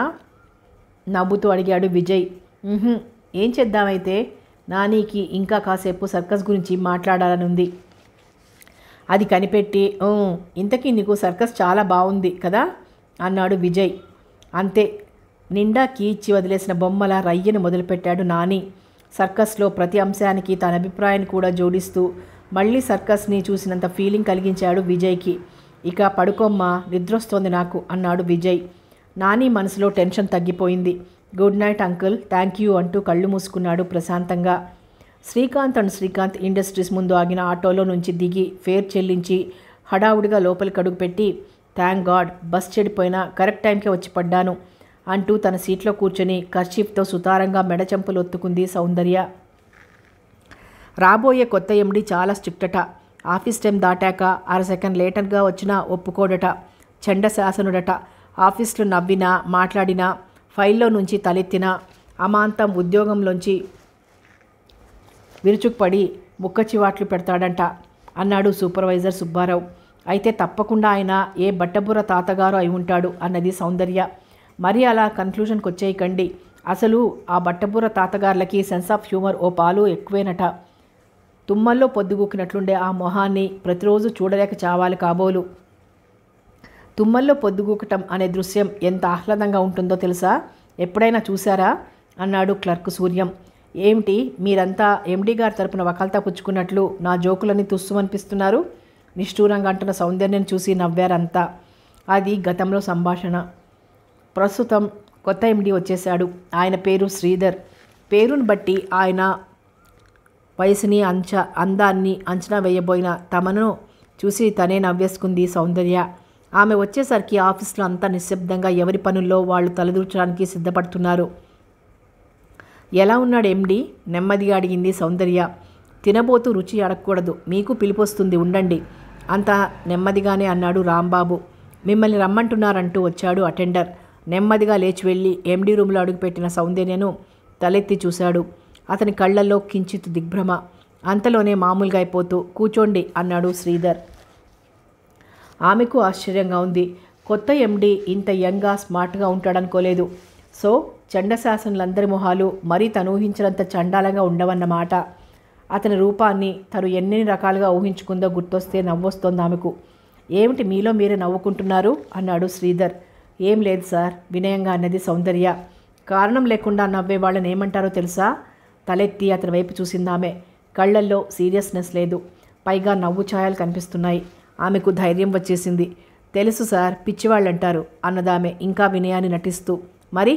నవ్వుతూ అడిగాడు విజయ్ ఏం చేద్దామైతే నానీకి ఇంకా కాసేపు సర్కస్ గురించి మాట్లాడాలనుంది అది కనిపెట్టి ఇంతకీ నీకు సర్కస్ చాలా బాగుంది కదా అన్నాడు విజయ్ అంతే నిండా కీచి వదిలేసిన బొమ్మల రయ్యను మొదలుపెట్టాడు నాని సర్కస్లో ప్రతి అంశానికి తన అభిప్రాయాన్ని కూడా జోడిస్తూ మళ్ళీ సర్కస్ని చూసినంత ఫీలింగ్ కలిగించాడు విజయ్కి ఇక పడుకోమ్మ నిద్రొస్తోంది నాకు అన్నాడు విజయ్ నాని మనసులో టెన్షన్ తగ్గిపోయింది good night uncle thank you అంటూ కళ్ళు మూసుకున్నాడు ప్రశాంతంగా శ్రీకాంత్ అండ్ శ్రీకాంత్ ఇండస్ట్రీస్ ముందు ఆగిన ఆటోలో నుంచి దిగి ఫేర్ చెల్లించి హడావుడిగా లోపలికి అడుగుపెట్టి థ్యాంక్ గాడ్ బస్ చెడిపోయినా కరెక్ట్ టైంకే వచ్చి పడ్డాను అంటూ తన సీట్లో కూర్చొని కర్చీఫ్తో సుతారంగా మెడచెంపలు ఒత్తుకుంది సౌందర్య రాబోయే కొత్త ఎండి చాలా స్ట్రిక్టట ఆఫీస్ టైం దాటాక అర సెకండ్ లేటర్గా వచ్చినా ఒప్పుకోడట చండ శాసనుడట ఆఫీస్లో నవ్వినా మాట్లాడినా ఫైల్లో నుంచి తలెత్తిన అమాంతం ఉద్యోగంలోంచి విరుచుకుపడి ముక్క చివాట్లు పెడతాడంట అన్నాడు సూపర్వైజర్ సుబ్బారావు అయితే తప్పకుండా ఆయన ఏ బట్టబుర్ర తాతగారు అయి ఉంటాడు అన్నది సౌందర్య మరి అలా కన్క్లూషన్కి వచ్చేయకండి అసలు ఆ బట్టబుర్ర తాతగార్లకి సెన్స్ ఆఫ్ హ్యూమర్ ఓ పాలు ఎక్కువేనట తుమ్మల్లో పొద్దుగూకినట్లుండే ఆ మొహాన్ని ప్రతిరోజు చూడలేక చావాలి కాబోలు తుమ్మల్లో పొద్దుగూకటం అనే దృశ్యం ఎంత ఆహ్లాదంగా ఉంటుందో తెలుసా ఎప్పుడైనా చూశారా అన్నాడు క్లర్క్ సూర్యం ఏమిటి మీరంతా ఎండీ గారి తరపున వకల్తా పుచ్చుకున్నట్లు నా జోకులన్నీ తుస్సుమనిపిస్తున్నారు నిష్ఠూరంగా అంటున్న సౌందర్యం చూసి నవ్వారంతా అది గతంలో సంభాషణ ప్రస్తుతం కొత్త ఎండి వచ్చేశాడు ఆయన పేరు శ్రీధర్ పేరును బట్టి ఆయన వయసుని అంచ అందాన్ని అంచనా వేయబోయిన తమను చూసి తనే నవ్వేసుకుంది సౌందర్య ఆమె వచ్చేసరికి ఆఫీస్లో అంతా నిశ్శబ్దంగా ఎవరి పనుల్లో వాళ్ళు తలదూర్చడానికి సిద్ధపడుతున్నారు ఎలా ఉన్నాడు ఎండి నెమ్మదిగా అడిగింది సౌందర్య తినబోతూ రుచి అడగకూడదు మీకు పిలిపొస్తుంది ఉండండి అంత నెమ్మదిగానే అన్నాడు రాంబాబు మిమ్మల్ని రమ్మంటున్నారంటూ వచ్చాడు అటెండర్ నెమ్మదిగా లేచి వెళ్ళి ఎండీ రూమ్లో అడుగుపెట్టిన సౌందర్యను తలెత్తి చూశాడు అతని కళ్ళల్లో కించిత్ దిగ్భ్రమ అంతలోనే మామూలుగా అయిపోతూ కూచోండి అన్నాడు శ్రీధర్ ఆమెకు ఆశ్చర్యంగా ఉంది కొత్త ఎండి ఇంత యంగ్గా స్మార్ట్గా ఉంటాడనుకోలేదు సో చండశాసనులందరి మొహాలు మరీ తను ఊహించినంత చండాలంగా ఉండవన్నమాట అతని రూపాన్ని తను ఎన్ని రకాలుగా ఊహించుకుందో గుర్తొస్తే నవ్వొస్తోంది ఆమెకు ఏమిటి మీలో మీరే నవ్వుకుంటున్నారు అన్నాడు శ్రీధర్ ఏం లేదు సార్ వినయంగా అన్నది సౌందర్య కారణం లేకుండా నవ్వే వాళ్ళని ఏమంటారో తెలుసా తలెత్తి అతని వైపు చూసిందామె కళ్ళల్లో సీరియస్నెస్ లేదు పైగా నవ్వు ఛాయలు కనిపిస్తున్నాయి ఆమెకు ధైర్యం వచ్చేసింది తెలుసు సార్ పిచ్చివాళ్ళంటారు అన్నదామె ఇంకా వినయాన్ని నటిస్తూ మరి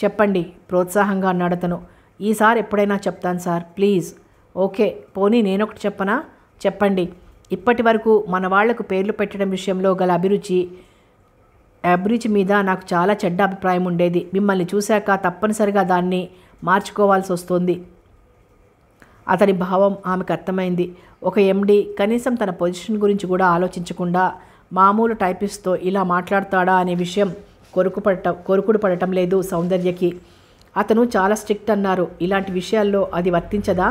చెప్పండి ప్రోత్సాహంగా అన్నాడతను ఈసారి ఎప్పుడైనా చెప్తాను సార్ ప్లీజ్ ఓకే పోనీ నేనొకటి చెప్పనా చెప్పండి ఇప్పటి వరకు మన వాళ్లకు పేర్లు పెట్టడం విషయంలో గల అభిరుచి అభిరుచి మీద నాకు చాలా చెడ్డ అభిప్రాయం ఉండేది మిమ్మల్ని చూశాక తప్పనిసరిగా దాన్ని మార్చుకోవాల్సి వస్తోంది అతని భావం ఆమెకు అర్థమైంది ఒక ఎండి కనీసం తన పొజిషన్ గురించి కూడా ఆలోచించకుండా మామూలు టైపిస్ట్తో ఇలా మాట్లాడతాడా అనే విషయం కొరుకు కొరుకుడు పడటం లేదు సౌందర్యకి అతను చాలా స్ట్రిక్ట్ అన్నారు ఇలాంటి విషయాల్లో అది వర్తించదా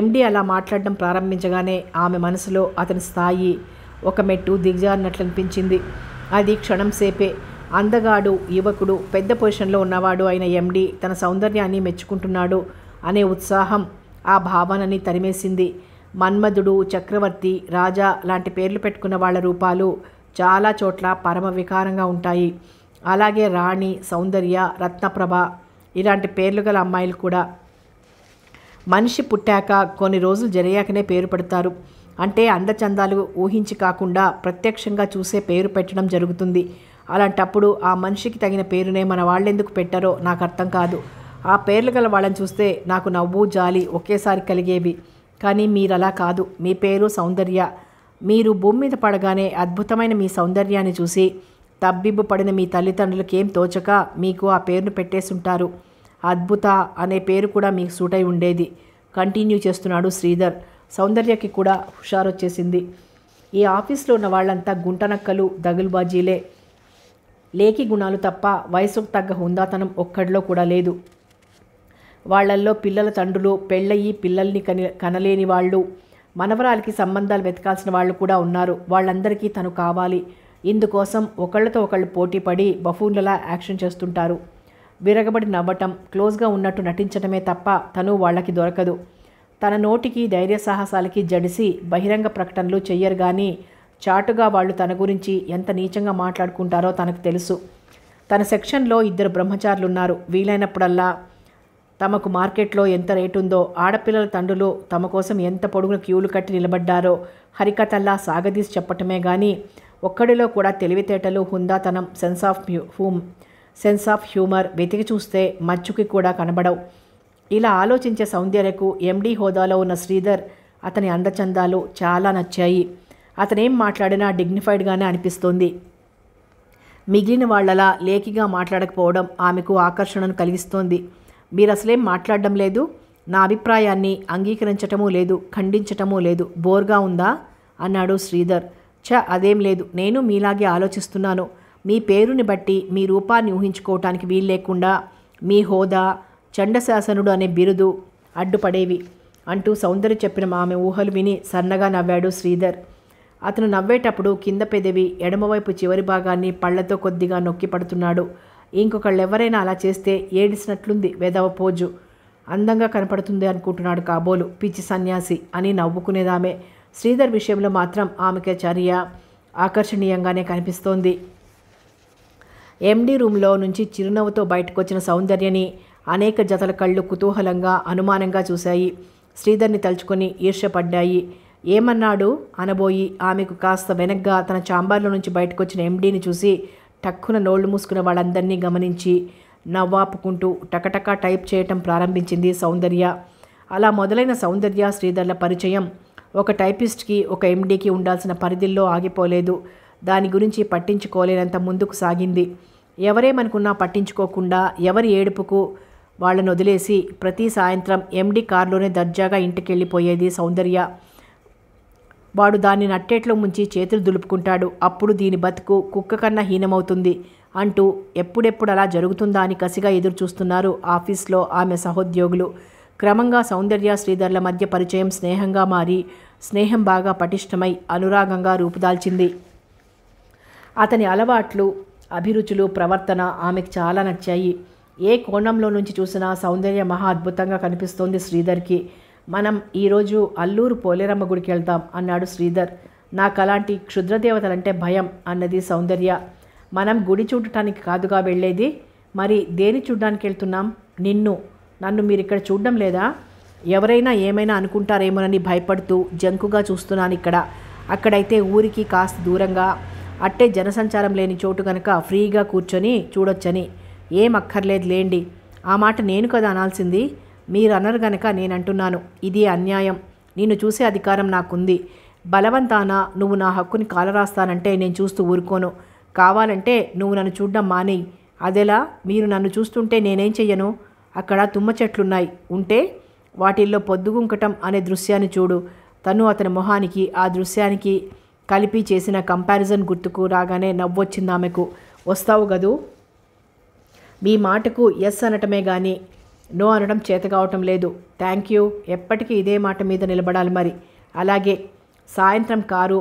ఎండి అలా మాట్లాడడం ప్రారంభించగానే ఆమె మనసులో అతని స్థాయి ఒక మెట్టు అనిపించింది అది క్షణం సేపే అందగాడు యువకుడు పెద్ద పొజిషన్లో ఉన్నవాడు అయిన ఎండి తన సౌందర్యాన్ని మెచ్చుకుంటున్నాడు అనే ఉత్సాహం ఆ భావనని తరిమేసింది మన్మధుడు చక్రవర్తి రాజా లాంటి పేర్లు పెట్టుకున్న వాళ్ళ రూపాలు చాలా చోట్ల పరమ వికారంగా ఉంటాయి అలాగే రాణి సౌందర్య రత్నప్రభ ఇలాంటి పేర్లు గల అమ్మాయిలు కూడా మనిషి పుట్టాక కొన్ని రోజులు జరిగాకనే పేరు పెడతారు అంటే అందచందాలు ఊహించి కాకుండా ప్రత్యక్షంగా చూసే పేరు పెట్టడం జరుగుతుంది అలాంటప్పుడు ఆ మనిషికి తగిన పేరునే మన వాళ్ళు ఎందుకు పెట్టారో నాకు అర్థం కాదు ఆ పేర్లు గల వాళ్ళని చూస్తే నాకు నవ్వు జాలి ఒకేసారి కలిగేవి కానీ మీరలా కాదు మీ పేరు సౌందర్య మీరు భూమి మీద పడగానే అద్భుతమైన మీ సౌందర్యాన్ని చూసి తబ్బిబ్బు పడిన మీ తల్లిదండ్రులకేం తోచక మీకు ఆ పేరును పెట్టేసుంటారు అద్భుత అనే పేరు కూడా మీకు సూటై ఉండేది కంటిన్యూ చేస్తున్నాడు శ్రీధర్ సౌందర్యకి కూడా హుషారొచ్చేసింది ఈ ఆఫీస్లో ఉన్న వాళ్ళంతా గుంటనక్కలు దగులుబాజీలే లేఖి గుణాలు తప్ప వయసుకు తగ్గ హుందాతనం ఒక్కడిలో కూడా లేదు వాళ్లల్లో పిల్లల తండ్రులు పెళ్ళయి పిల్లల్ని కని కనలేని వాళ్ళు మనవరాలకి సంబంధాలు వెతకాల్సిన వాళ్ళు కూడా ఉన్నారు వాళ్ళందరికీ తను కావాలి ఇందుకోసం ఒకళ్ళతో ఒకళ్ళు పోటీపడి బఫూన్లలా యాక్షన్ చేస్తుంటారు విరగబడి నవ్వటం క్లోజ్గా ఉన్నట్టు నటించడమే తప్ప తను వాళ్ళకి దొరకదు తన నోటికి ధైర్య సాహసాలకి జడిసి బహిరంగ ప్రకటనలు చెయ్యరు కానీ చాటుగా వాళ్ళు తన గురించి ఎంత నీచంగా మాట్లాడుకుంటారో తనకు తెలుసు తన సెక్షన్లో ఇద్దరు బ్రహ్మచారులు ఉన్నారు వీలైనప్పుడల్లా తమకు మార్కెట్లో ఎంత రేటు ఉందో ఆడపిల్లల తండ్రులు తమ కోసం ఎంత పొడుగున క్యూలు కట్టి నిలబడ్డారో హరికథల్లా సాగదీసి చెప్పటమే కానీ ఒక్కడిలో కూడా తెలివితేటలు హుందాతనం sense of hum sense of humour వెతికి చూస్తే మచ్చుకి కూడా కనబడవు ఇలా ఆలోచించే సౌందర్యకు ఎండీ హోదాలో ఉన్న శ్రీధర్ అతని అందచందాలు చాలా నచ్చాయి అతనేం మాట్లాడినా డిగ్నిఫైడ్గానే అనిపిస్తోంది మిగిలిన వాళ్లలా లేకిగా మాట్లాడకపోవడం ఆమెకు ఆకర్షణను కలిగిస్తోంది మీరు అసలేం మాట్లాడడం లేదు నా అభిప్రాయాన్ని అంగీకరించటమూ లేదు ఖండించటమూ లేదు బోర్గా ఉందా అన్నాడు శ్రీధర్ చ అదేం లేదు నేను మీలాగే ఆలోచిస్తున్నాను మీ పేరుని బట్టి మీ రూపాన్ని ఊహించుకోవటానికి వీలు లేకుండా మీ హోదా చండశాసనుడు అనే బిరుదు అడ్డుపడేవి అంటూ సౌందర్య చెప్పిన ఆమె ఊహలు విని సన్నగా నవ్వాడు శ్రీధర్ అతను నవ్వేటప్పుడు కింద పెదవి ఎడమవైపు చివరి భాగాన్ని పళ్లతో కొద్దిగా నొక్కి పడుతున్నాడు ఇంకొకళ్ళు ఎవరైనా అలా చేస్తే ఏడిసినట్లుంది వేదవ పోజు అందంగా కనపడుతుంది అనుకుంటున్నాడు కాబోలు పిచ్చి సన్యాసి అని నవ్వుకునేదామె శ్రీధర్ విషయంలో మాత్రం ఆమెకి చర్య ఆకర్షణీయంగానే కనిపిస్తోంది ఎండీ రూమ్లో నుంచి చిరునవ్వుతో బయటకొచ్చిన సౌందర్యని అనేక జతల కళ్ళు కుతూహలంగా అనుమానంగా చూశాయి శ్రీధర్ని తలుచుకొని ఈర్ష్యపడ్డాయి ఏమన్నాడు అనబోయి ఆమెకు కాస్త వెనగ్గా తన చాంబార్లో నుంచి బయటకొచ్చిన ఎండీని చూసి టక్కున నోళ్లు మూసుకున్న వాళ్ళందరినీ గమనించి నవ్వాపుకుంటూ టకటకా టైప్ చేయటం ప్రారంభించింది సౌందర్య అలా మొదలైన సౌందర్య శ్రీధర్ల పరిచయం ఒక టైపిస్ట్కి ఒక ఎండీకి ఉండాల్సిన పరిధిల్లో ఆగిపోలేదు దాని గురించి పట్టించుకోలేనంత ముందుకు సాగింది ఎవరేమనుకున్నా పట్టించుకోకుండా ఎవరి ఏడుపుకు వాళ్ళను వదిలేసి ప్రతి సాయంత్రం ఎండి కారులోనే దర్జాగా ఇంటికి వెళ్ళిపోయేది సౌందర్య వాడు దాన్ని నట్టేట్లో ముంచి చేతులు దులుపుకుంటాడు అప్పుడు దీని బతుకు కుక్క కన్నా హీనమవుతుంది అంటూ ఎప్పుడెప్పుడు అలా జరుగుతుందా అని కసిగా ఎదురుచూస్తున్నారు ఆఫీస్లో ఆమె సహోద్యోగులు క్రమంగా సౌందర్య శ్రీధర్ల మధ్య పరిచయం స్నేహంగా మారి స్నేహం బాగా పటిష్టమై అనురాగంగా రూపుదాల్చింది అతని అలవాట్లు అభిరుచులు ప్రవర్తన ఆమెకు చాలా నచ్చాయి ఏ కోణంలో నుంచి చూసినా సౌందర్య మహా అద్భుతంగా కనిపిస్తోంది శ్రీధర్కి మనం ఈరోజు అల్లూరు పోలేరమ్మ గుడికి వెళ్తాం అన్నాడు శ్రీధర్ నాకు అలాంటి క్షుద్రదేవతలంటే భయం అన్నది సౌందర్య మనం గుడి చూడటానికి కాదుగా వెళ్ళేది మరి దేని చూడడానికి వెళ్తున్నాం నిన్ను నన్ను మీరు ఇక్కడ చూడడం లేదా ఎవరైనా ఏమైనా అనుకుంటారేమోనని భయపడుతూ జంకుగా చూస్తున్నాను ఇక్కడ అక్కడైతే ఊరికి కాస్త దూరంగా అట్టే జనసంచారం లేని చోటు కనుక ఫ్రీగా కూర్చొని చూడొచ్చని ఏం అక్కర్లేదు లేండి ఆ మాట నేను కదా అనాల్సింది మీరు అనరు గనక నేనంటున్నాను ఇది అన్యాయం నిన్ను చూసే అధికారం నాకుంది బలవంతాన నువ్వు నా హక్కుని కాలరాస్తానంటే నేను చూస్తూ ఊరుకోను కావాలంటే నువ్వు నన్ను చూడడం మానే అదెలా మీరు నన్ను చూస్తుంటే నేనేం చెయ్యను అక్కడ తుమ్మ చెట్లున్నాయి ఉంటే వాటిల్లో పొద్దుగుంకటం అనే దృశ్యాన్ని చూడు తను అతని మొహానికి ఆ దృశ్యానికి కలిపి చేసిన కంపారిజన్ గుర్తుకు రాగానే నవ్వొచ్చింది ఆమెకు వస్తావు గదు మీ మాటకు ఎస్ అనటమే కానీ నో అనడం చేత కావటం లేదు థ్యాంక్ యూ ఎప్పటికీ ఇదే మాట మీద నిలబడాలి మరి అలాగే సాయంత్రం కారు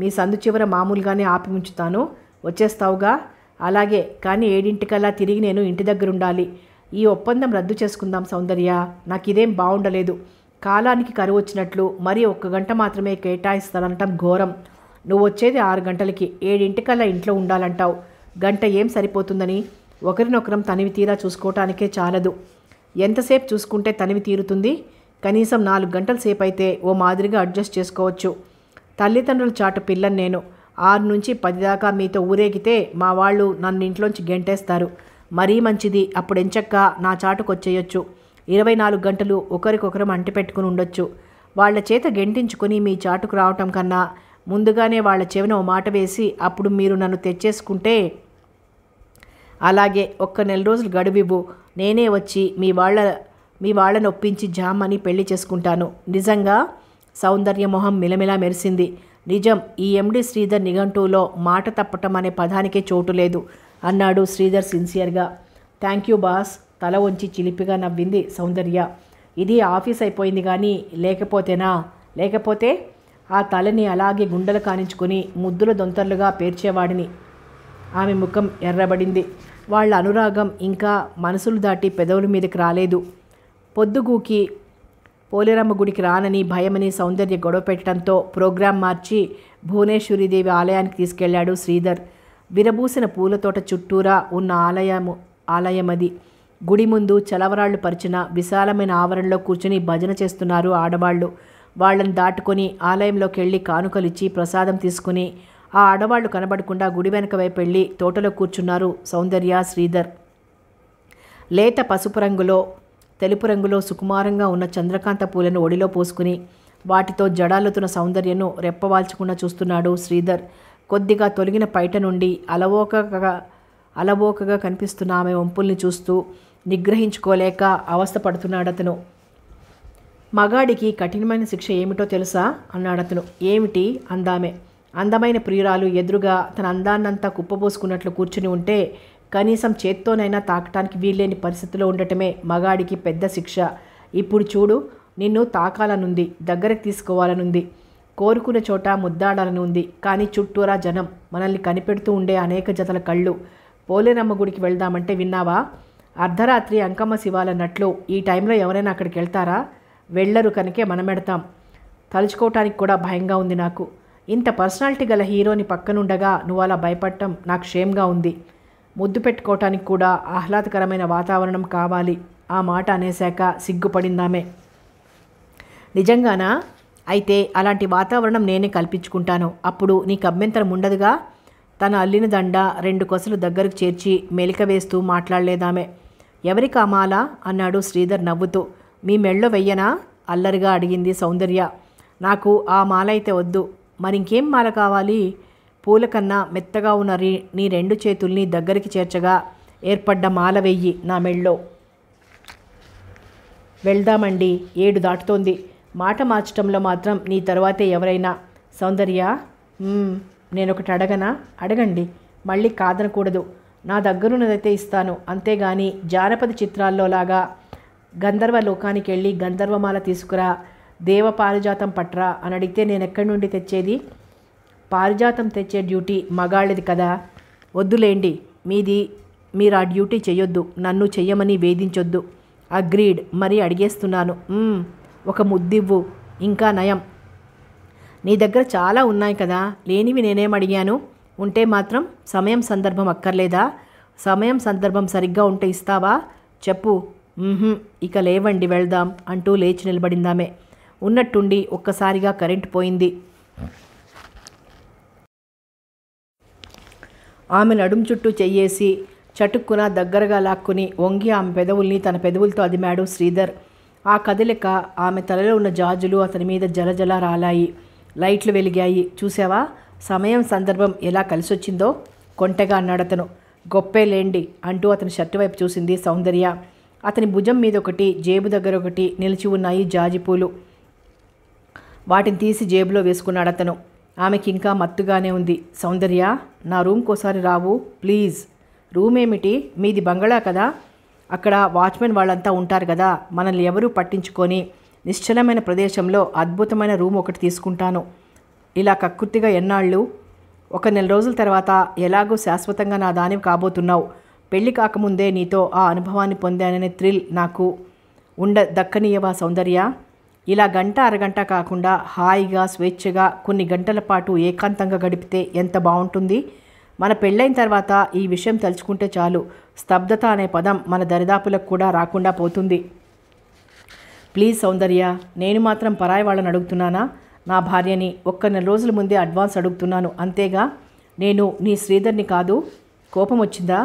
మీ సందు చివర మామూలుగానే ఆపి ఉంచుతాను వచ్చేస్తావుగా అలాగే కానీ ఏడింటికల్లా తిరిగి నేను ఇంటి దగ్గర ఉండాలి ఈ ఒప్పందం రద్దు చేసుకుందాం సౌందర్య నాకు ఇదేం బాగుండలేదు కాలానికి కరువు వచ్చినట్లు మరీ ఒక్క గంట మాత్రమే కేటాయిస్తానటం ఘోరం నువ్వు వచ్చేది ఆరు గంటలకి ఏడింటికల్లా ఇంట్లో ఉండాలంటావు గంట ఏం సరిపోతుందని ఒకరినొకరం తనివి తీరా చూసుకోవటానికే చాలదు ఎంతసేపు చూసుకుంటే తనివి తీరుతుంది కనీసం నాలుగు గంటల సేపు అయితే ఓ మాదిరిగా అడ్జస్ట్ చేసుకోవచ్చు తల్లిదండ్రుల చాటు పిల్లని నేను ఆరు నుంచి పది దాకా మీతో ఊరేగితే మా వాళ్ళు నన్ను ఇంట్లోంచి గెంటేస్తారు మరీ మంచిది అప్పుడు ఎంచక్క నా చాటుకు వచ్చేయొచ్చు ఇరవై నాలుగు గంటలు ఒకరికొకరం అంటిపెట్టుకుని ఉండొచ్చు వాళ్ళ చేత గెంటించుకొని మీ చాటుకు రావటం కన్నా ముందుగానే వాళ్ళ చెవిన ఓ మాట వేసి అప్పుడు మీరు నన్ను తెచ్చేసుకుంటే అలాగే ఒక్క నెల రోజులు గడువివ్వు నేనే వచ్చి మీ వాళ్ళ మీ వాళ్ళని ఒప్పించి జామని పెళ్లి చేసుకుంటాను నిజంగా సౌందర్య మొహం మిలమిలా మెరిసింది నిజం ఈ ఎండి శ్రీధర్ నిఘంటువులో మాట తప్పటం అనే పదానికే చోటు లేదు అన్నాడు శ్రీధర్ సిన్సియర్గా థ్యాంక్ యూ బాస్ తల వంచి చిలిపిగా నవ్వింది సౌందర్య ఇది ఆఫీస్ అయిపోయింది కానీ లేకపోతేనా లేకపోతే ఆ తలని అలాగే గుండెలు కానించుకుని ముద్దుల దొంతర్లుగా పేర్చేవాడిని ఆమె ముఖం ఎర్రబడింది వాళ్ళ అనురాగం ఇంకా మనసులు దాటి పెదవుల మీదకి రాలేదు పొద్దుగూకి పోలేరమ్మ గుడికి రానని భయమని సౌందర్య గొడవ పెట్టడంతో ప్రోగ్రాం మార్చి భువనేశ్వరీదేవి ఆలయానికి తీసుకెళ్లాడు శ్రీధర్ విరబూసిన పూలతోట చుట్టూరా ఉన్న ఆలయము ఆలయమది గుడి ముందు చలవరాళ్లు పరిచిన విశాలమైన ఆవరణలో కూర్చుని భజన చేస్తున్నారు ఆడవాళ్ళు వాళ్ళని దాటుకొని ఆలయంలోకి వెళ్ళి కానుకలిచ్చి ప్రసాదం తీసుకుని ఆ ఆడవాళ్లు కనబడకుండా గుడి వెనక వైపు వెళ్ళి తోటలో కూర్చున్నారు సౌందర్య శ్రీధర్ లేత పసుపు రంగులో తెలుపు రంగులో సుకుమారంగా ఉన్న చంద్రకాంత పూలను ఒడిలో పోసుకుని వాటితో జడాలుతున్న సౌందర్యను రెప్పవాల్చకుండా చూస్తున్నాడు శ్రీధర్ కొద్దిగా తొలగిన పైట నుండి అలవోకగా అలవోకగా కనిపిస్తున్న ఆమె వంపుల్ని చూస్తూ నిగ్రహించుకోలేక అవస్థపడుతున్నాడతను మగాడికి కఠినమైన శిక్ష ఏమిటో తెలుసా అన్నాడతను ఏమిటి అందామె అందమైన ప్రియురాలు ఎదురుగా తన అందాన్నంతా కుప్పబోసుకున్నట్లు కూర్చుని ఉంటే కనీసం చేత్తోనైనా తాకటానికి వీల్లేని పరిస్థితిలో ఉండటమే మగాడికి పెద్ద శిక్ష ఇప్పుడు చూడు నిన్ను తాకాలనుంది దగ్గరకు తీసుకోవాలనుంది కోరుకున్న చోట ముద్దాడాలని ఉంది కానీ చుట్టూరా జనం మనల్ని కనిపెడుతూ ఉండే అనేక జతల కళ్ళు పోలేనమ్మ గుడికి వెళ్దామంటే విన్నావా అర్ధరాత్రి అంకమ్మ శివాలన్నట్లు ఈ టైంలో ఎవరైనా అక్కడికి వెళ్తారా వెళ్ళరు కనుకే మనమెడతాం తలుచుకోవటానికి కూడా భయంగా ఉంది నాకు ఇంత పర్సనాలిటీ గల హీరోని పక్కనుండగా నువ్వు అలా భయపడటం నాకు షేమ్గా ఉంది ముద్దు పెట్టుకోవటానికి కూడా ఆహ్లాదకరమైన వాతావరణం కావాలి ఆ మాట అనేశాక సిగ్గుపడిందామే నిజంగానా అయితే అలాంటి వాతావరణం నేనే కల్పించుకుంటాను అప్పుడు నీకు అభ్యంతరం ఉండదుగా తన అల్లిన దండ రెండు కొసలు దగ్గరకు చేర్చి మెలిక వేస్తూ మాట్లాడలేదామే ఎవరి కామాలా అన్నాడు శ్రీధర్ నవ్వుతూ మీ మెళ్ళో వెయ్యనా అల్లరిగా అడిగింది సౌందర్య నాకు ఆ మాల అయితే వద్దు మరి ఇంకేం మాల కావాలి పూల కన్నా మెత్తగా ఉన్న రీ నీ రెండు చేతుల్ని దగ్గరికి చేర్చగా ఏర్పడ్డ మాల వెయ్యి నా మెళ్ళో వెళ్దామండి ఏడు దాటుతోంది మాట మార్చటంలో మాత్రం నీ తర్వాతే ఎవరైనా సౌందర్య నేను ఒకటి అడగనా అడగండి మళ్ళీ కాదనకూడదు నా దగ్గరున్నదైతే ఇస్తాను అంతేగాని జానపద చిత్రాల్లో లాగా గంధర్వ లోకానికి వెళ్ళి గంధర్వమాల తీసుకురా దేవ పారిజాతం పట్రా అని అడిగితే నేను ఎక్కడి నుండి తెచ్చేది పారిజాతం తెచ్చే డ్యూటీ మగాళ్ళది కదా వద్దులేండి మీది మీరు ఆ డ్యూటీ చేయొద్దు నన్ను చెయ్యమని వేధించొద్దు అగ్రీడ్ మరి అడిగేస్తున్నాను ఒక ముద్దివ్వు ఇంకా నయం నీ దగ్గర చాలా ఉన్నాయి కదా లేనివి నేనేం అడిగాను ఉంటే మాత్రం సమయం సందర్భం అక్కర్లేదా సమయం సందర్భం సరిగ్గా ఉంటే ఇస్తావా చెప్పు ఇక లేవండి వెళ్దాం అంటూ లేచి నిలబడిందామే ఉన్నట్టుండి ఒక్కసారిగా కరెంటు పోయింది ఆమె నడుం చుట్టూ చెయ్యేసి చటుక్కున దగ్గరగా లాక్కుని వంగి ఆమె పెదవుల్ని తన పెదవులతో అదిమాడు శ్రీధర్ ఆ కదలిక ఆమె తలలో ఉన్న జాజులు అతని మీద జలజల రాలాయి లైట్లు వెలిగాయి చూసావా సమయం సందర్భం ఎలా కలిసొచ్చిందో కొంటెగా అన్నాడతను లేండి అంటూ అతని షర్టు వైపు చూసింది సౌందర్య అతని భుజం మీద ఒకటి జేబు దగ్గర ఒకటి నిలిచి ఉన్నాయి జాజిపూలు వాటిని తీసి జేబులో వేసుకున్నాడు అతను ఆమెకి ఇంకా మత్తుగానే ఉంది సౌందర్య నా రూమ్కోసారి రావు ప్లీజ్ రూమ్ ఏమిటి మీది బంగళా కదా అక్కడ వాచ్మెన్ వాళ్ళంతా ఉంటారు కదా మనల్ని ఎవరూ పట్టించుకొని నిశ్చలమైన ప్రదేశంలో అద్భుతమైన రూమ్ ఒకటి తీసుకుంటాను ఇలా కక్కుర్తిగా ఎన్నాళ్ళు ఒక నెల రోజుల తర్వాత ఎలాగో శాశ్వతంగా నా దానివి కాబోతున్నావు పెళ్లి కాకముందే నీతో ఆ అనుభవాన్ని పొందాననే థ్రిల్ నాకు ఉండ దక్కనీయవా సౌందర్య ఇలా గంట అరగంట కాకుండా హాయిగా స్వేచ్ఛగా కొన్ని గంటల పాటు ఏకాంతంగా గడిపితే ఎంత బాగుంటుంది మన పెళ్ళైన తర్వాత ఈ విషయం తలుచుకుంటే చాలు స్తబ్దత అనే పదం మన దరిదాపులకు కూడా రాకుండా పోతుంది ప్లీజ్ సౌందర్య నేను మాత్రం పరాయి వాళ్ళని అడుగుతున్నానా నా భార్యని ఒక్క నెల రోజుల ముందే అడ్వాన్స్ అడుగుతున్నాను అంతేగా నేను నీ శ్రీధర్ని కాదు కోపం వచ్చిందా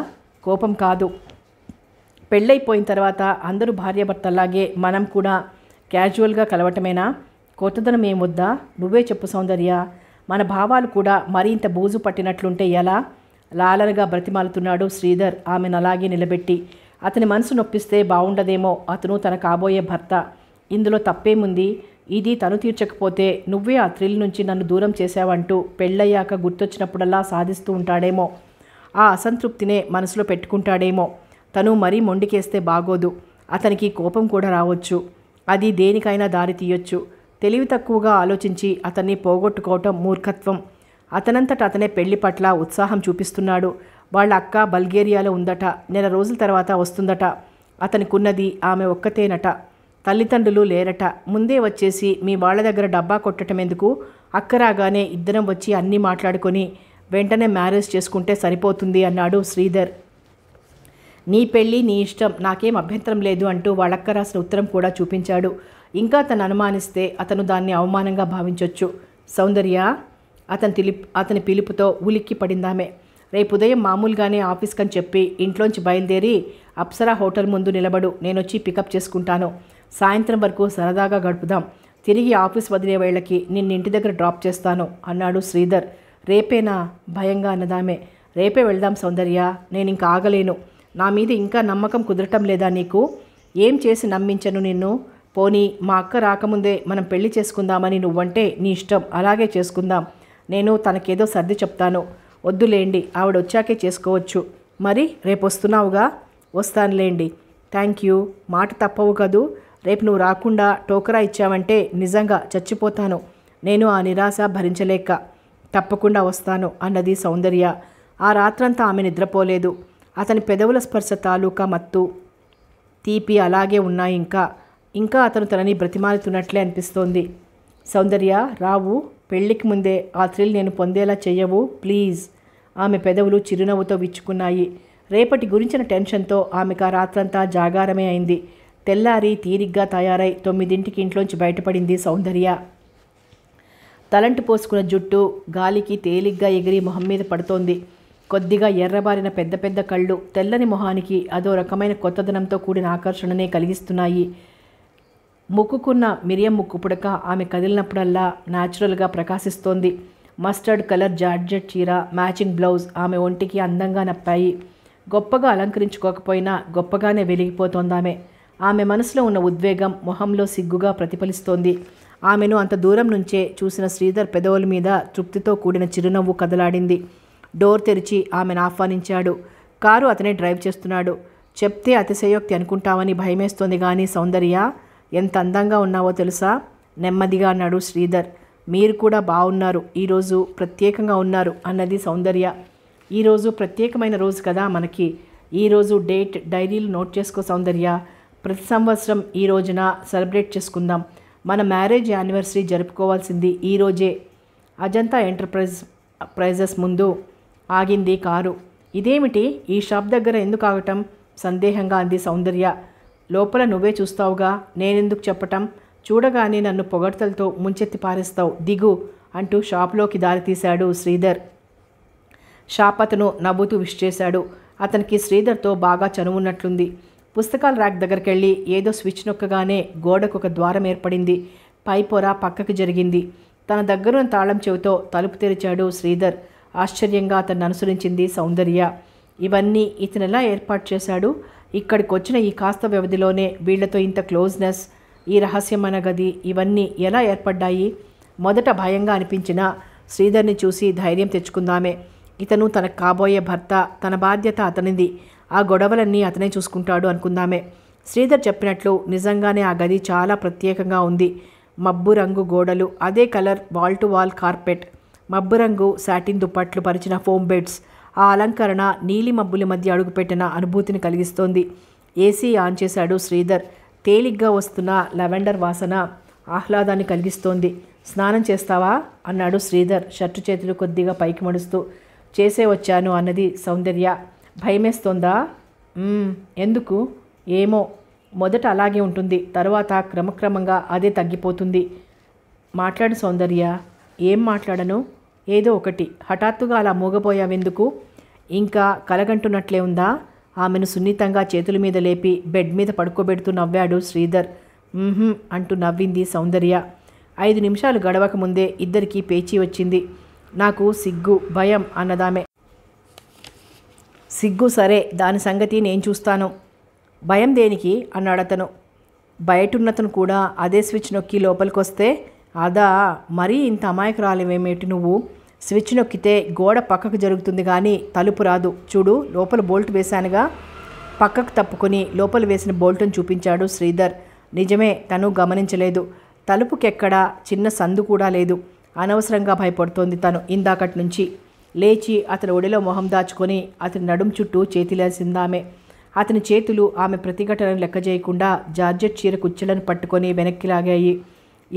కోపం కాదు పెళ్ళైపోయిన తర్వాత అందరూ భార్యభర్తలాగే మనం కూడా క్యాజువల్గా కలవటమేనా కొత్తదనం ఏమొద్దా నువ్వే చెప్పు సౌందర్య మన భావాలు కూడా మరింత బూజు పట్టినట్లుంటే ఎలా లాలరగా బ్రతిమాలుతున్నాడు శ్రీధర్ ఆమెను అలాగే నిలబెట్టి అతని మనసు నొప్పిస్తే బాగుండదేమో అతను తన కాబోయే భర్త ఇందులో తప్పేముంది ఇది తను తీర్చకపోతే నువ్వే ఆ థ్రిల్ నుంచి నన్ను దూరం చేశావంటూ పెళ్ళయ్యాక గుర్తొచ్చినప్పుడల్లా సాధిస్తూ ఉంటాడేమో ఆ అసంతృప్తినే మనసులో పెట్టుకుంటాడేమో తను మరీ మొండికేస్తే బాగోదు అతనికి కోపం కూడా రావచ్చు అది దేనికైనా దారి తీయొచ్చు తెలివి తక్కువగా ఆలోచించి అతన్ని పోగొట్టుకోవటం మూర్ఖత్వం అతనంతట అతనే పెళ్లి పట్ల ఉత్సాహం చూపిస్తున్నాడు వాళ్ళ అక్క బల్గేరియాలో ఉందట నెల రోజుల తర్వాత వస్తుందట అతనికున్నది ఆమె ఒక్కతేనట తల్లిదండ్రులు లేరట ముందే వచ్చేసి మీ వాళ్ళ దగ్గర డబ్బా కొట్టడం ఎందుకు అక్కరాగానే ఇద్దరం వచ్చి అన్నీ మాట్లాడుకొని వెంటనే మ్యారేజ్ చేసుకుంటే సరిపోతుంది అన్నాడు శ్రీధర్ నీ పెళ్ళి నీ ఇష్టం నాకేం అభ్యంతరం లేదు అంటూ వాళ్ళక్క రాసిన ఉత్తరం కూడా చూపించాడు ఇంకా తను అనుమానిస్తే అతను దాన్ని అవమానంగా భావించవచ్చు సౌందర్య అతని తిలి అతని పిలుపుతో ఉలిక్కి పడిందామే రేపు ఉదయం మామూలుగానే ఆఫీస్కి అని చెప్పి ఇంట్లోంచి బయలుదేరి అప్సరా హోటల్ ముందు నిలబడు నేనొచ్చి పికప్ చేసుకుంటాను సాయంత్రం వరకు సరదాగా గడుపుదాం తిరిగి ఆఫీస్ వదిలే వేళకి నిన్న ఇంటి దగ్గర డ్రాప్ చేస్తాను అన్నాడు శ్రీధర్ రేపేనా భయంగా అన్నదామే రేపే వెళ్దాం సౌందర్య నేను ఇంకా ఆగలేను నా మీద ఇంకా నమ్మకం కుదరటం లేదా నీకు ఏం చేసి నమ్మించను నిన్ను పోనీ మా అక్క రాకముందే మనం పెళ్లి చేసుకుందామని నువ్వంటే నీ ఇష్టం అలాగే చేసుకుందాం నేను తనకేదో సర్ది చెప్తాను వద్దులేండి ఆవిడ వచ్చాకే చేసుకోవచ్చు మరి రేపు వస్తున్నావుగా వస్తానులేండి థ్యాంక్ యూ మాట తప్పవు కదూ రేపు నువ్వు రాకుండా టోకరా ఇచ్చావంటే నిజంగా చచ్చిపోతాను నేను ఆ నిరాశ భరించలేక తప్పకుండా వస్తాను అన్నది సౌందర్య ఆ రాత్రంతా ఆమె నిద్రపోలేదు అతని పెదవుల స్పర్శ తాలూకా మత్తు తీపి అలాగే ఉన్నాయి ఇంకా ఇంకా అతను తనని బ్రతిమాలుతున్నట్లే అనిపిస్తోంది సౌందర్య రావు పెళ్లికి ముందే ఆ థ్రిల్ నేను పొందేలా చేయవు ప్లీజ్ ఆమె పెదవులు చిరునవ్వుతో విచ్చుకున్నాయి రేపటి గురించిన టెన్షన్తో ఆమెకు ఆ రాత్రంతా జాగారమే అయింది తెల్లారి తీరిగ్గా తయారై తొమ్మిదింటికి ఇంట్లోంచి బయటపడింది సౌందర్య తలంటి పోసుకున్న జుట్టు గాలికి తేలిగ్గా ఎగిరి మొహం మీద పడుతోంది కొద్దిగా ఎర్రబారిన పెద్ద పెద్ద కళ్ళు తెల్లని మొహానికి అదో రకమైన కొత్తదనంతో కూడిన ఆకర్షణనే కలిగిస్తున్నాయి ముక్కుకున్న మిరియం ముక్కు పుడక ఆమె కదిలినప్పుడల్లా న్యాచురల్గా ప్రకాశిస్తోంది మస్టర్డ్ కలర్ జార్జెట్ చీర మ్యాచింగ్ బ్లౌజ్ ఆమె ఒంటికి అందంగా నప్పాయి గొప్పగా అలంకరించుకోకపోయినా గొప్పగానే వెలిగిపోతోందామె ఆమె మనసులో ఉన్న ఉద్వేగం మొహంలో సిగ్గుగా ప్రతిఫలిస్తోంది ఆమెను అంత దూరం నుంచే చూసిన శ్రీధర్ పెదవుల మీద తృప్తితో కూడిన చిరునవ్వు కదలాడింది డోర్ తెరిచి ఆమెను ఆహ్వానించాడు కారు అతనే డ్రైవ్ చేస్తున్నాడు చెప్తే అతిశయోక్తి అనుకుంటావని భయమేస్తోంది కానీ సౌందర్య ఎంత అందంగా ఉన్నావో తెలుసా నెమ్మదిగా అన్నాడు శ్రీధర్ మీరు కూడా బాగున్నారు ఈరోజు ప్రత్యేకంగా ఉన్నారు అన్నది సౌందర్య ఈరోజు ప్రత్యేకమైన రోజు కదా మనకి ఈరోజు డేట్ డైరీలు నోట్ చేసుకో సౌందర్య ప్రతి సంవత్సరం ఈ రోజున సెలబ్రేట్ చేసుకుందాం మన మ్యారేజ్ యానివర్సరీ జరుపుకోవాల్సింది ఈరోజే అజంతా ఎంటర్ప్రైజ్ ప్రైజెస్ ముందు ఆగింది కారు ఇదేమిటి ఈ షాప్ దగ్గర ఎందుకు ఆగటం సందేహంగా అంది సౌందర్య లోపల నువ్వే చూస్తావుగా నేనెందుకు చెప్పటం చూడగానే నన్ను పొగడ్తలతో ముంచెత్తి పారేస్తావు దిగు అంటూ షాప్లోకి దారితీశాడు శ్రీధర్ షాప్ అతను నవ్వుతూ విష్ చేశాడు అతనికి శ్రీధర్తో బాగా చనువున్నట్లుంది పుస్తకాల ర్యాక్ దగ్గరికి వెళ్ళి ఏదో స్విచ్ నొక్కగానే గోడకు ఒక ద్వారం ఏర్పడింది పైపొర పక్కకు జరిగింది తన దగ్గరున్న తాళం చెవితో తలుపు తెరిచాడు శ్రీధర్ ఆశ్చర్యంగా అతన్ని అనుసరించింది సౌందర్య ఇవన్నీ ఎలా ఏర్పాటు చేశాడు ఇక్కడికి వచ్చిన ఈ కాస్త వ్యవధిలోనే వీళ్లతో ఇంత క్లోజ్నెస్ ఈ రహస్యమైన గది ఇవన్నీ ఎలా ఏర్పడ్డాయి మొదట భయంగా అనిపించిన శ్రీధర్ని చూసి ధైర్యం తెచ్చుకుందామే ఇతను తనకు కాబోయే భర్త తన బాధ్యత అతనిది ఆ గొడవలన్నీ అతనే చూసుకుంటాడు అనుకుందామే శ్రీధర్ చెప్పినట్లు నిజంగానే ఆ గది చాలా ప్రత్యేకంగా ఉంది మబ్బు రంగు గోడలు అదే colour wall to wall carpet మబ్బురంగు రంగు సాటిన్ దుప్పట్లు పరిచిన ఫోమ్ బెడ్స్ ఆ అలంకరణ నీలి మబ్బుల మధ్య అడుగుపెట్టిన అనుభూతిని కలిగిస్తోంది ఏసీ ఆన్ చేశాడు శ్రీధర్ తేలిగ్గా వస్తున్న లవెండర్ వాసన ఆహ్లాదాన్ని కలిగిస్తోంది స్నానం చేస్తావా అన్నాడు శ్రీధర్ షర్టు చేతులు కొద్దిగా పైకి మడుస్తూ చేసే వచ్చాను అన్నది సౌందర్య భయమేస్తోందా ఎందుకు ఏమో మొదట అలాగే ఉంటుంది తర్వాత క్రమక్రమంగా అదే తగ్గిపోతుంది మాట్లాడు సౌందర్య ఏం మాట్లాడను ఏదో ఒకటి హఠాత్తుగా అలా మూగపోయావెందుకు ఇంకా కలగంటున్నట్లే ఉందా ఆమెను సున్నితంగా చేతుల మీద లేపి బెడ్ మీద పడుకోబెడుతూ నవ్వాడు శ్రీధర్ అంటూ నవ్వింది సౌందర్య ఐదు నిమిషాలు గడవక ముందే ఇద్దరికీ పేచీ వచ్చింది నాకు సిగ్గు భయం అన్నదామె సిగ్గు సరే దాని సంగతి నేను చూస్తాను భయం దేనికి అన్నాడతను బయటున్నతను కూడా అదే స్విచ్ నొక్కి లోపలికొస్తే అదా మరీ ఇంత అమాయకురాలేమేమిటి నువ్వు స్విచ్ నొక్కితే గోడ పక్కకు జరుగుతుంది కానీ తలుపు రాదు చూడు లోపల బోల్ట్ వేశానుగా పక్కకు తప్పుకొని లోపల వేసిన బోల్ట్ను చూపించాడు శ్రీధర్ నిజమే తను గమనించలేదు తలుపుకెక్కడా చిన్న సందు కూడా లేదు అనవసరంగా భయపడుతోంది తను ఇందాకటి నుంచి లేచి అతని ఒడిలో మొహం దాచుకొని అతని నడుం చుట్టూ చేతిలేసిందామె అతని చేతులు ఆమె ప్రతిఘటనను లెక్క చేయకుండా జార్జెట్ చీర కుచ్చెలను పట్టుకొని వెనక్కి లాగాయి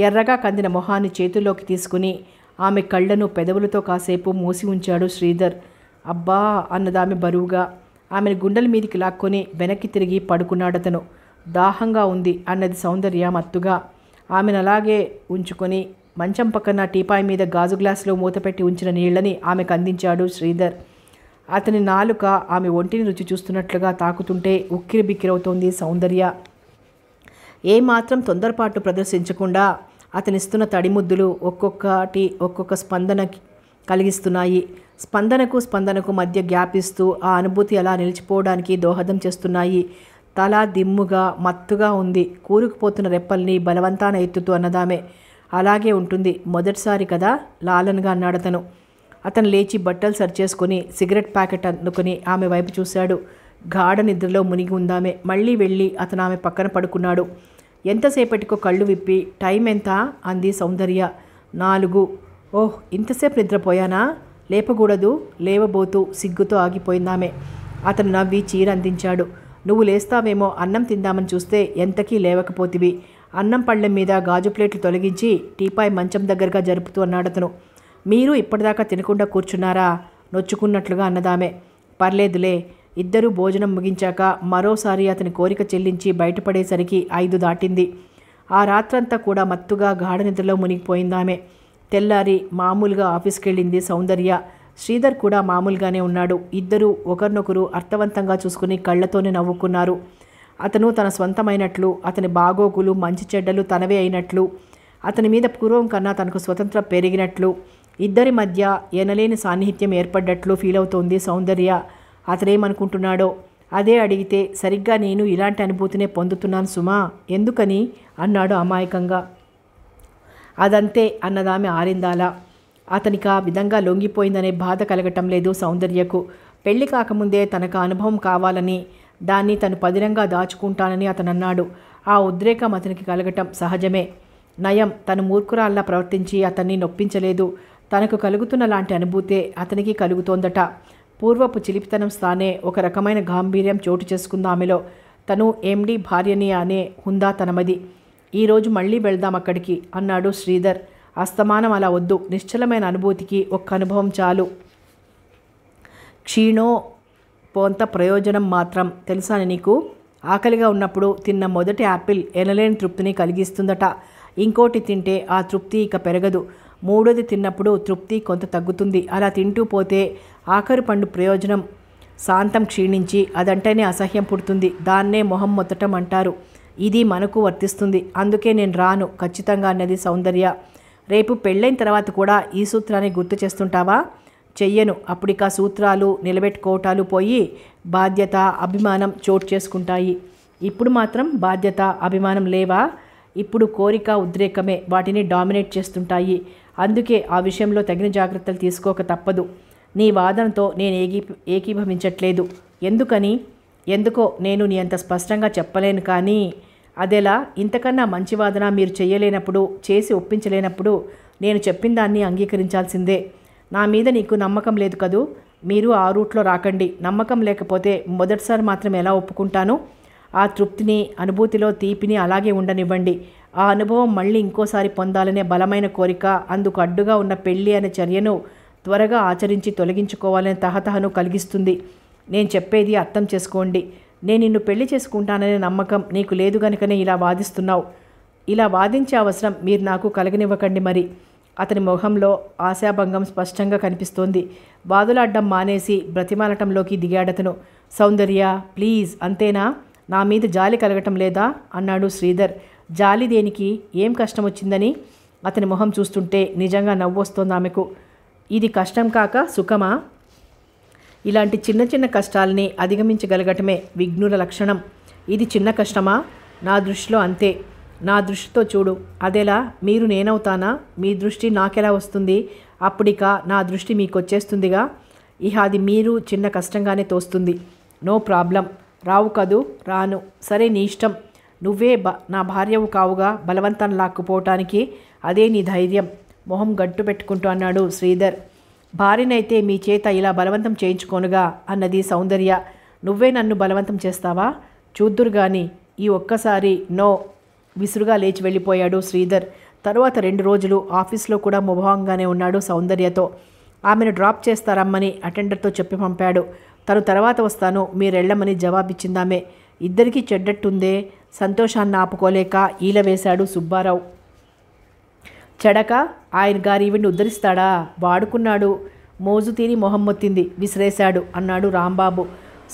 ఎర్రగా కందిన మొహాన్ని చేతుల్లోకి తీసుకుని ఆమె కళ్ళను పెదవులతో కాసేపు మూసి ఉంచాడు శ్రీధర్ అబ్బా అన్నదామె బరువుగా ఆమెను గుండెల మీదికి లాక్కొని వెనక్కి తిరిగి పడుకున్నాడతను దాహంగా ఉంది అన్నది సౌందర్య మత్తుగా ఆమెను అలాగే ఉంచుకొని మంచం పక్కన టీపాయ్ మీద గాజు గ్లాసులో మూతపెట్టి ఉంచిన నీళ్లని ఆమెకు అందించాడు శ్రీధర్ అతని నాలుక ఆమె ఒంటిని రుచి చూస్తున్నట్లుగా తాకుతుంటే ఉక్కిరి బిక్కిరవుతోంది సౌందర్య ఏమాత్రం తొందరపాటు ప్రదర్శించకుండా అతనిస్తున్న తడిముద్దులు ఒక్కొక్కటి ఒక్కొక్క స్పందన కలిగిస్తున్నాయి స్పందనకు స్పందనకు మధ్య గ్యాప్ ఇస్తూ ఆ అనుభూతి అలా నిలిచిపోవడానికి దోహదం చేస్తున్నాయి తల దిమ్ముగా మత్తుగా ఉంది కూరుకుపోతున్న రెప్పల్ని బలవంతాన ఎత్తుతూ అన్నదామే అలాగే ఉంటుంది మొదటిసారి కదా లాలన్గా అన్నాడు అతను అతను లేచి బట్టలు చేసుకుని సిగరెట్ ప్యాకెట్ అందుకుని ఆమె వైపు చూశాడు గాఢ నిద్రలో మునిగి ఉందామే మళ్ళీ వెళ్ళి అతను ఆమె పక్కన పడుకున్నాడు ఎంతసేపటికో కళ్ళు విప్పి టైం ఎంత అంది సౌందర్య నాలుగు ఓహ్ ఇంతసేపు నిద్రపోయానా లేపకూడదు లేవబోతూ సిగ్గుతో ఆగిపోయిందామే అతను నవ్వి చీర అందించాడు నువ్వు లేస్తావేమో అన్నం తిందామని చూస్తే ఎంతకీ లేవకపోతివి అన్నం పళ్ళెం మీద గాజు ప్లేట్లు తొలగించి టీపాయ్ మంచం దగ్గరగా జరుపుతూ అన్నాడతను మీరు ఇప్పటిదాకా తినకుండా కూర్చున్నారా నొచ్చుకున్నట్లుగా అన్నదామె పర్లేదులే ఇద్దరూ భోజనం ముగించాక మరోసారి అతని కోరిక చెల్లించి బయటపడేసరికి ఐదు దాటింది ఆ రాత్రంతా కూడా మత్తుగా గాఢ నిద్రలో మునిగిపోయిందామె తెల్లారి మామూలుగా ఆఫీస్కి వెళ్ళింది సౌందర్య శ్రీధర్ కూడా మామూలుగానే ఉన్నాడు ఇద్దరూ ఒకరినొకరు అర్థవంతంగా చూసుకుని కళ్ళతోనే నవ్వుకున్నారు అతను తన స్వంతమైనట్లు అతని బాగోగులు మంచి చెడ్డలు తనవే అయినట్లు అతని మీద పూర్వం కన్నా తనకు స్వతంత్రం పెరిగినట్లు ఇద్దరి మధ్య ఎనలేని సాన్నిహిత్యం ఏర్పడ్డట్లు ఫీల్ అవుతోంది సౌందర్య అతనేమనుకుంటున్నాడో అదే అడిగితే సరిగ్గా నేను ఇలాంటి అనుభూతినే పొందుతున్నాను సుమా ఎందుకని అన్నాడు అమాయకంగా అదంతే అన్నదామె ఆరిందాల అతనికి ఆ విధంగా లొంగిపోయిందనే బాధ కలగటం లేదు సౌందర్యకు పెళ్లి కాకముందే తనకు అనుభవం కావాలని దాన్ని తను పదిరంగా దాచుకుంటానని అతనన్నాడు ఆ ఉద్రేకం అతనికి కలగటం సహజమే నయం తను మూర్ఖురాల్లా ప్రవర్తించి అతన్ని నొప్పించలేదు తనకు కలుగుతున్న లాంటి అనుభూతే అతనికి కలుగుతోందట పూర్వపు చిలిపితనం స్థానే ఒక రకమైన గాంభీర్యం చోటు చేసుకుంది ఆమెలో తను ఎండి భార్యని అనే హుందా తనమది ఈరోజు మళ్ళీ వెళ్దాం అక్కడికి అన్నాడు శ్రీధర్ అస్తమానం అలా వద్దు నిశ్చలమైన అనుభూతికి ఒక్క అనుభవం చాలు క్షీణో పోంత ప్రయోజనం మాత్రం తెలుసాని నీకు ఆకలిగా ఉన్నప్పుడు తిన్న మొదటి యాపిల్ ఎనలేని తృప్తిని కలిగిస్తుందట ఇంకోటి తింటే ఆ తృప్తి ఇక పెరగదు మూడోది తిన్నప్పుడు తృప్తి కొంత తగ్గుతుంది అలా తింటూ పోతే ఆఖరు పండు ప్రయోజనం శాంతం క్షీణించి అదంటేనే అసహ్యం పుడుతుంది దాన్నే మొహం మొత్తటం అంటారు ఇది మనకు వర్తిస్తుంది అందుకే నేను రాను ఖచ్చితంగా అన్నది సౌందర్య రేపు పెళ్ళైన తర్వాత కూడా ఈ సూత్రాన్ని గుర్తు చేస్తుంటావా చెయ్యను అప్పుడిక సూత్రాలు నిలబెట్టుకోవటాలు పోయి బాధ్యత అభిమానం చోటు చేసుకుంటాయి ఇప్పుడు మాత్రం బాధ్యత అభిమానం లేవా ఇప్పుడు కోరిక ఉద్రేకమే వాటిని డామినేట్ చేస్తుంటాయి అందుకే ఆ విషయంలో తగిన జాగ్రత్తలు తీసుకోక తప్పదు నీ వాదనతో నేను ఏకీ ఏకీభవించట్లేదు ఎందుకని ఎందుకో నేను నీ అంత స్పష్టంగా చెప్పలేను కానీ అదేలా ఇంతకన్నా మంచి వాదన మీరు చేయలేనప్పుడు చేసి ఒప్పించలేనప్పుడు నేను చెప్పిన దాన్ని అంగీకరించాల్సిందే నా మీద నీకు నమ్మకం లేదు కదూ మీరు ఆ రూట్లో రాకండి నమ్మకం లేకపోతే మొదటిసారి మాత్రం ఎలా ఒప్పుకుంటాను ఆ తృప్తిని అనుభూతిలో తీపిని అలాగే ఉండనివ్వండి ఆ అనుభవం మళ్ళీ ఇంకోసారి పొందాలనే బలమైన కోరిక అందుకు అడ్డుగా ఉన్న పెళ్ళి అనే చర్యను త్వరగా ఆచరించి తొలగించుకోవాలనే తహతహను కలిగిస్తుంది నేను చెప్పేది అర్థం చేసుకోండి నేను నిన్ను పెళ్లి చేసుకుంటాననే నమ్మకం నీకు లేదు గనుకనే ఇలా వాదిస్తున్నావు ఇలా వాదించే అవసరం మీరు నాకు కలగనివ్వకండి మరి అతని మొహంలో ఆశాభంగం స్పష్టంగా కనిపిస్తోంది వాదులాడ్డం మానేసి బ్రతిమాలటంలోకి దిగాడతను సౌందర్య ప్లీజ్ అంతేనా నా మీద జాలి కలగటం లేదా అన్నాడు శ్రీధర్ జాలి దేనికి ఏం కష్టం వచ్చిందని అతని మొహం చూస్తుంటే నిజంగా నవ్వొస్తోంది ఆమెకు ఇది కష్టం కాక సుఖమా ఇలాంటి చిన్న చిన్న కష్టాలని అధిగమించగలగటమే విఘ్నుల లక్షణం ఇది చిన్న కష్టమా నా దృష్టిలో అంతే నా దృష్టితో చూడు అదేలా మీరు నేనవుతానా మీ దృష్టి నాకెలా వస్తుంది అప్పుడిక నా దృష్టి మీకు వచ్చేస్తుందిగా ఇహ అది మీరు చిన్న కష్టంగానే తోస్తుంది నో ప్రాబ్లం రావు కదూ రాను సరే నీ ఇష్టం నువ్వే బ నా భార్యవు కావుగా బలవంతం లాక్కుపోవటానికి అదే నీ ధైర్యం మొహం గట్టు పెట్టుకుంటూ అన్నాడు శ్రీధర్ భార్యనైతే మీ చేత ఇలా బలవంతం చేయించుకోనుగా అన్నది సౌందర్య నువ్వే నన్ను బలవంతం చేస్తావా చూద్దురు గాని ఈ ఒక్కసారి నో విసురుగా లేచి వెళ్ళిపోయాడు శ్రీధర్ తరువాత రెండు రోజులు ఆఫీస్లో కూడా ముభావంగానే ఉన్నాడు సౌందర్యతో ఆమెను డ్రాప్ చేస్తారమ్మని అటెండర్తో చెప్పి పంపాడు తను తర్వాత వస్తాను మీరెళ్ళమని జవాబిచ్చిందామే ఇద్దరికీ చెడ్డట్టుందే సంతోషాన్ని ఆపుకోలేక ఈల వేశాడు సుబ్బారావు చెడక ఆయన గారి ఈవిని ఉద్ధరిస్తాడా వాడుకున్నాడు మోజు తీరి మొహమ్మొత్తింది విసిరేశాడు అన్నాడు రాంబాబు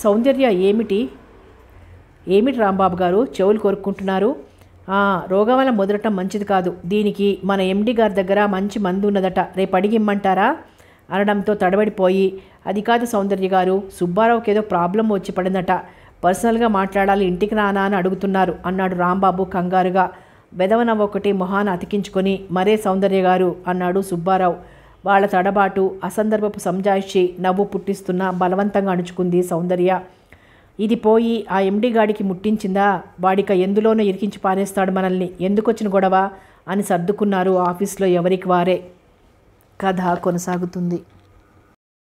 సౌందర్య ఏమిటి ఏమిటి రాంబాబు గారు చెవులు కోరుకుంటున్నారు రోగం వల్ల మొదలటం మంచిది కాదు దీనికి మన ఎండి గారి దగ్గర మంచి మందు ఉన్నదట రేపు అడిగిమ్మంటారా అనడంతో తడబడిపోయి అది కాదు సౌందర్య గారు సుబ్బారావుకి ఏదో ప్రాబ్లం వచ్చి పడిందట పర్సనల్గా మాట్లాడాలి ఇంటికి రానా అని అడుగుతున్నారు అన్నాడు రాంబాబు కంగారుగా బెదవన ఒకటి మొహాన అతికించుకొని మరే సౌందర్య గారు అన్నాడు సుబ్బారావు వాళ్ళ తడబాటు అసందర్భపు సంజాయిషి నవ్వు పుట్టిస్తున్న బలవంతంగా అణుచుకుంది సౌందర్య ఇది పోయి ఆ ఎండి గాడికి ముట్టించిందా వాడిక ఎందులోనో ఇరికించి పారేస్తాడు మనల్ని ఎందుకొచ్చిన గొడవ అని సర్దుకున్నారు ఆఫీస్లో ఎవరికి వారే కథ కొనసాగుతుంది